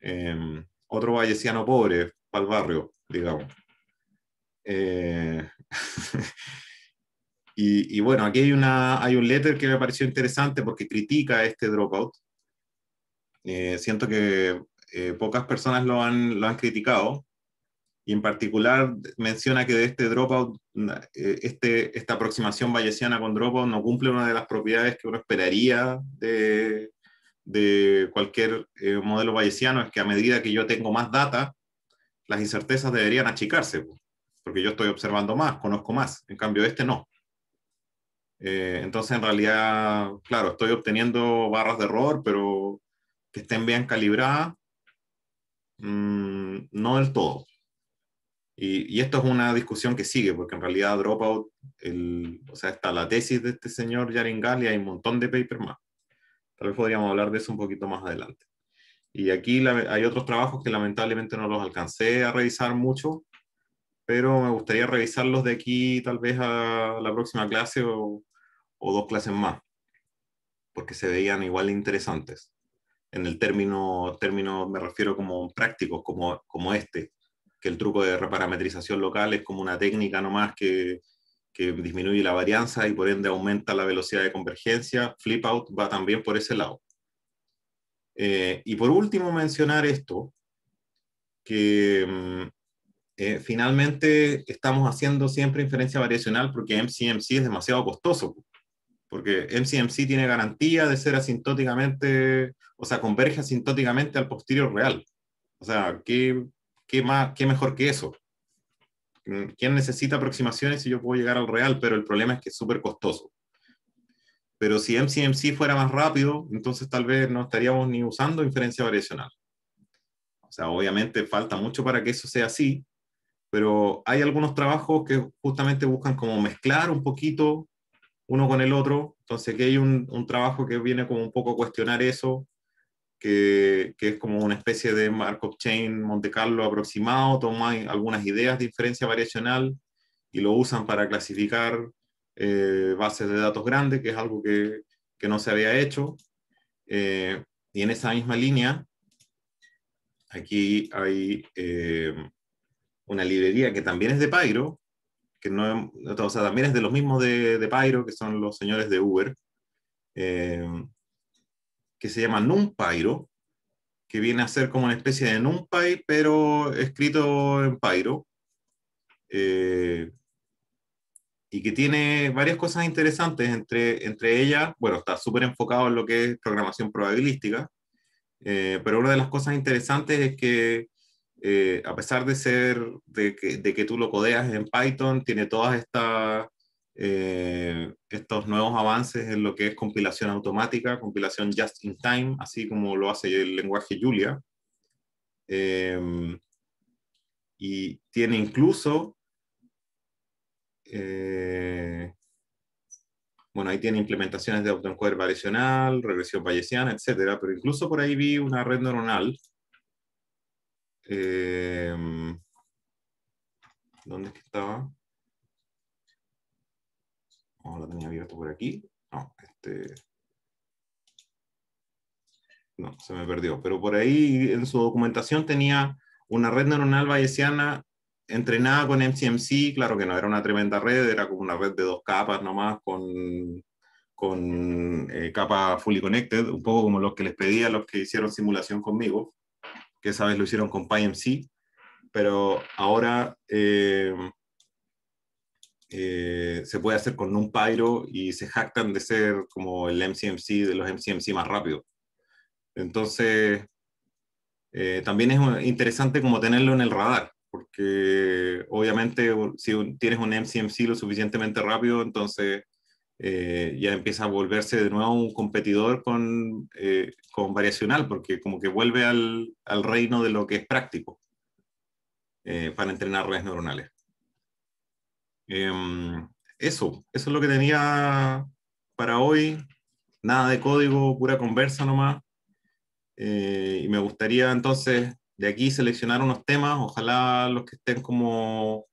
Em, otro bayesiano pobre para el barrio, digamos. Eh, y, y, bueno, aquí hay, una, hay un letter que me pareció interesante porque critica este dropout eh, siento que eh, pocas personas lo han, lo han criticado y en particular menciona que de este dropout, eh, este, esta aproximación bayesiana con dropout no cumple una de las propiedades que uno esperaría de, de cualquier modelo bayesiano, es que a medida que yo tengo más data, las incertezas deberían achicarse, porque yo estoy observando más, conozco más, en cambio este no. entonces, en realidad, claro, estoy obteniendo barras de error, pero que estén bien calibradas, mm, no del todo. Y, esto es una discusión que sigue, porque en realidad Dropout, o sea, está la tesis de este señor Yaringal y hay un montón de papers más. Tal vez podríamos hablar de eso un poquito más adelante. Y aquí hay otros trabajos que lamentablemente no los alcancé a revisar mucho, pero me gustaría revisarlos de aquí tal vez a la próxima clase o, dos clases más, porque se veían igual interesantes en el término, término me refiero como prácticos, como, como este, que el truco de reparametrización local es como una técnica nomás que, que disminuye la varianza y por ende aumenta la velocidad de convergencia, flip out va también por ese lado. Eh, y por último mencionar esto, que mm, eh, finalmente estamos haciendo siempre inferencia variacional porque MCMC es demasiado costoso porque MCMC tiene garantía de ser asintóticamente, o sea, converge asintóticamente al posterior real. O sea, ¿qué, más, qué mejor que eso? ¿Quién necesita aproximaciones si yo puedo llegar al real? Pero el problema es que es súper costoso. Pero si MCMC fuera más rápido, entonces tal vez no estaríamos ni usando inferencia variacional. O sea, obviamente falta mucho para que eso sea así, pero hay algunos trabajos que justamente buscan como mezclar un poquito uno con el otro. Entonces aquí hay un, trabajo que viene como un poco a cuestionar eso, que, es como una especie de Markov Chain Monte Carlo aproximado, toma algunas ideas de inferencia variacional y lo usan para clasificar eh, bases de datos grandes, que es algo que, no se había hecho. Eh, y en esa misma línea, aquí hay eh, una librería que también es de Pyro, que no, o sea, también es de los mismos de, de Pyro, que son los señores de Uber, eh, que se llama NumPyro, que viene a ser como una especie de NumPy, pero escrito en Pyro, eh, y que tiene varias cosas interesantes, entre, entre ellas, bueno, está súper enfocado en lo que es programación probabilística, eh, pero una de las cosas interesantes es que eh, a pesar de ser, de que, tú lo codeas en Python, tiene todas estas... Eh, estos nuevos avances en lo que es compilación automática, compilación just in time, así como lo hace el lenguaje Julia. Em, y tiene incluso, eh, bueno, ahí tiene implementaciones de autoencoder variacional, regresión bayesiana, etcétera, pero incluso por ahí vi una red neuronal Em, ¿Dónde estaba? No oh, la tenía abierto por aquí. Este, no, se me perdió. Pero por ahí en su documentación tenía una red neuronal bayesiana entrenada con MCMC. Claro que no era una tremenda red, era como una red de dos capas nomás con con eh, capa fully connected, un poco como los que les pedía a los que hicieron simulación conmigo que esa vez lo hicieron con PyMC, pero ahora eh, eh, se puede hacer con NumPyro y se jactan de ser como el MCMC, de los MCMC más rápido. Entonces, eh, también es interesante como tenerlo en el radar, porque obviamente si tienes un MCMC lo suficientemente rápido, entonces eh, ya empieza a volverse de nuevo un competidor con, eh, variacional, porque como que vuelve al, reino de lo que es práctico eh, para entrenar redes neuronales. Em, eso, eso es lo que tenía para hoy. Nada de código, pura conversa nomás. y me gustaría entonces de aquí seleccionar unos temas, ojalá los que estén como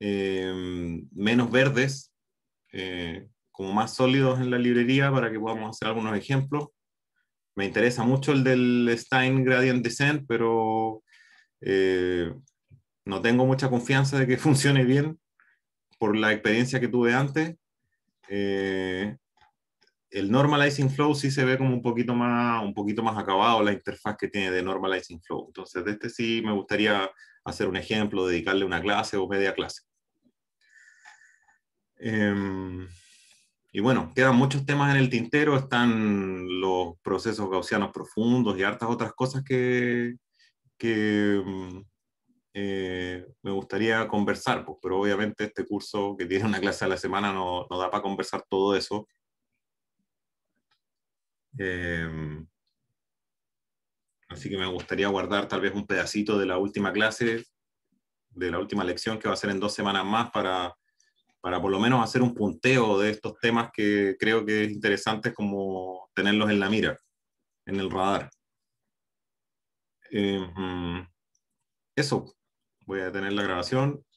em, menos verdes, eh, como más sólidos en la librería para que podamos hacer algunos ejemplos. Me interesa mucho el del Stein Gradient Descent, pero eh, no tengo mucha confianza de que funcione bien por la experiencia que tuve antes. Eh, el normalizing flow sí se ve como un poquito más un poquito más acabado la interfaz que tiene de normalizing flow entonces de este sí me gustaría hacer un ejemplo dedicarle una clase o media clase em, y bueno, quedan muchos temas en el tintero, están los procesos gaussianos profundos y hartas otras cosas que, mm, eh, me gustaría conversar, pues, pero obviamente este curso que tiene una clase a la semana no, no da para conversar todo eso. Em, así que me gustaría guardar tal vez un pedacito de la última clase, de la última lección que va a ser en dos semanas más para para por lo menos hacer un punteo de estos temas que creo que es interesante como tenerlos en la mira, en el radar. Em, mm, eso, voy a detener la grabación.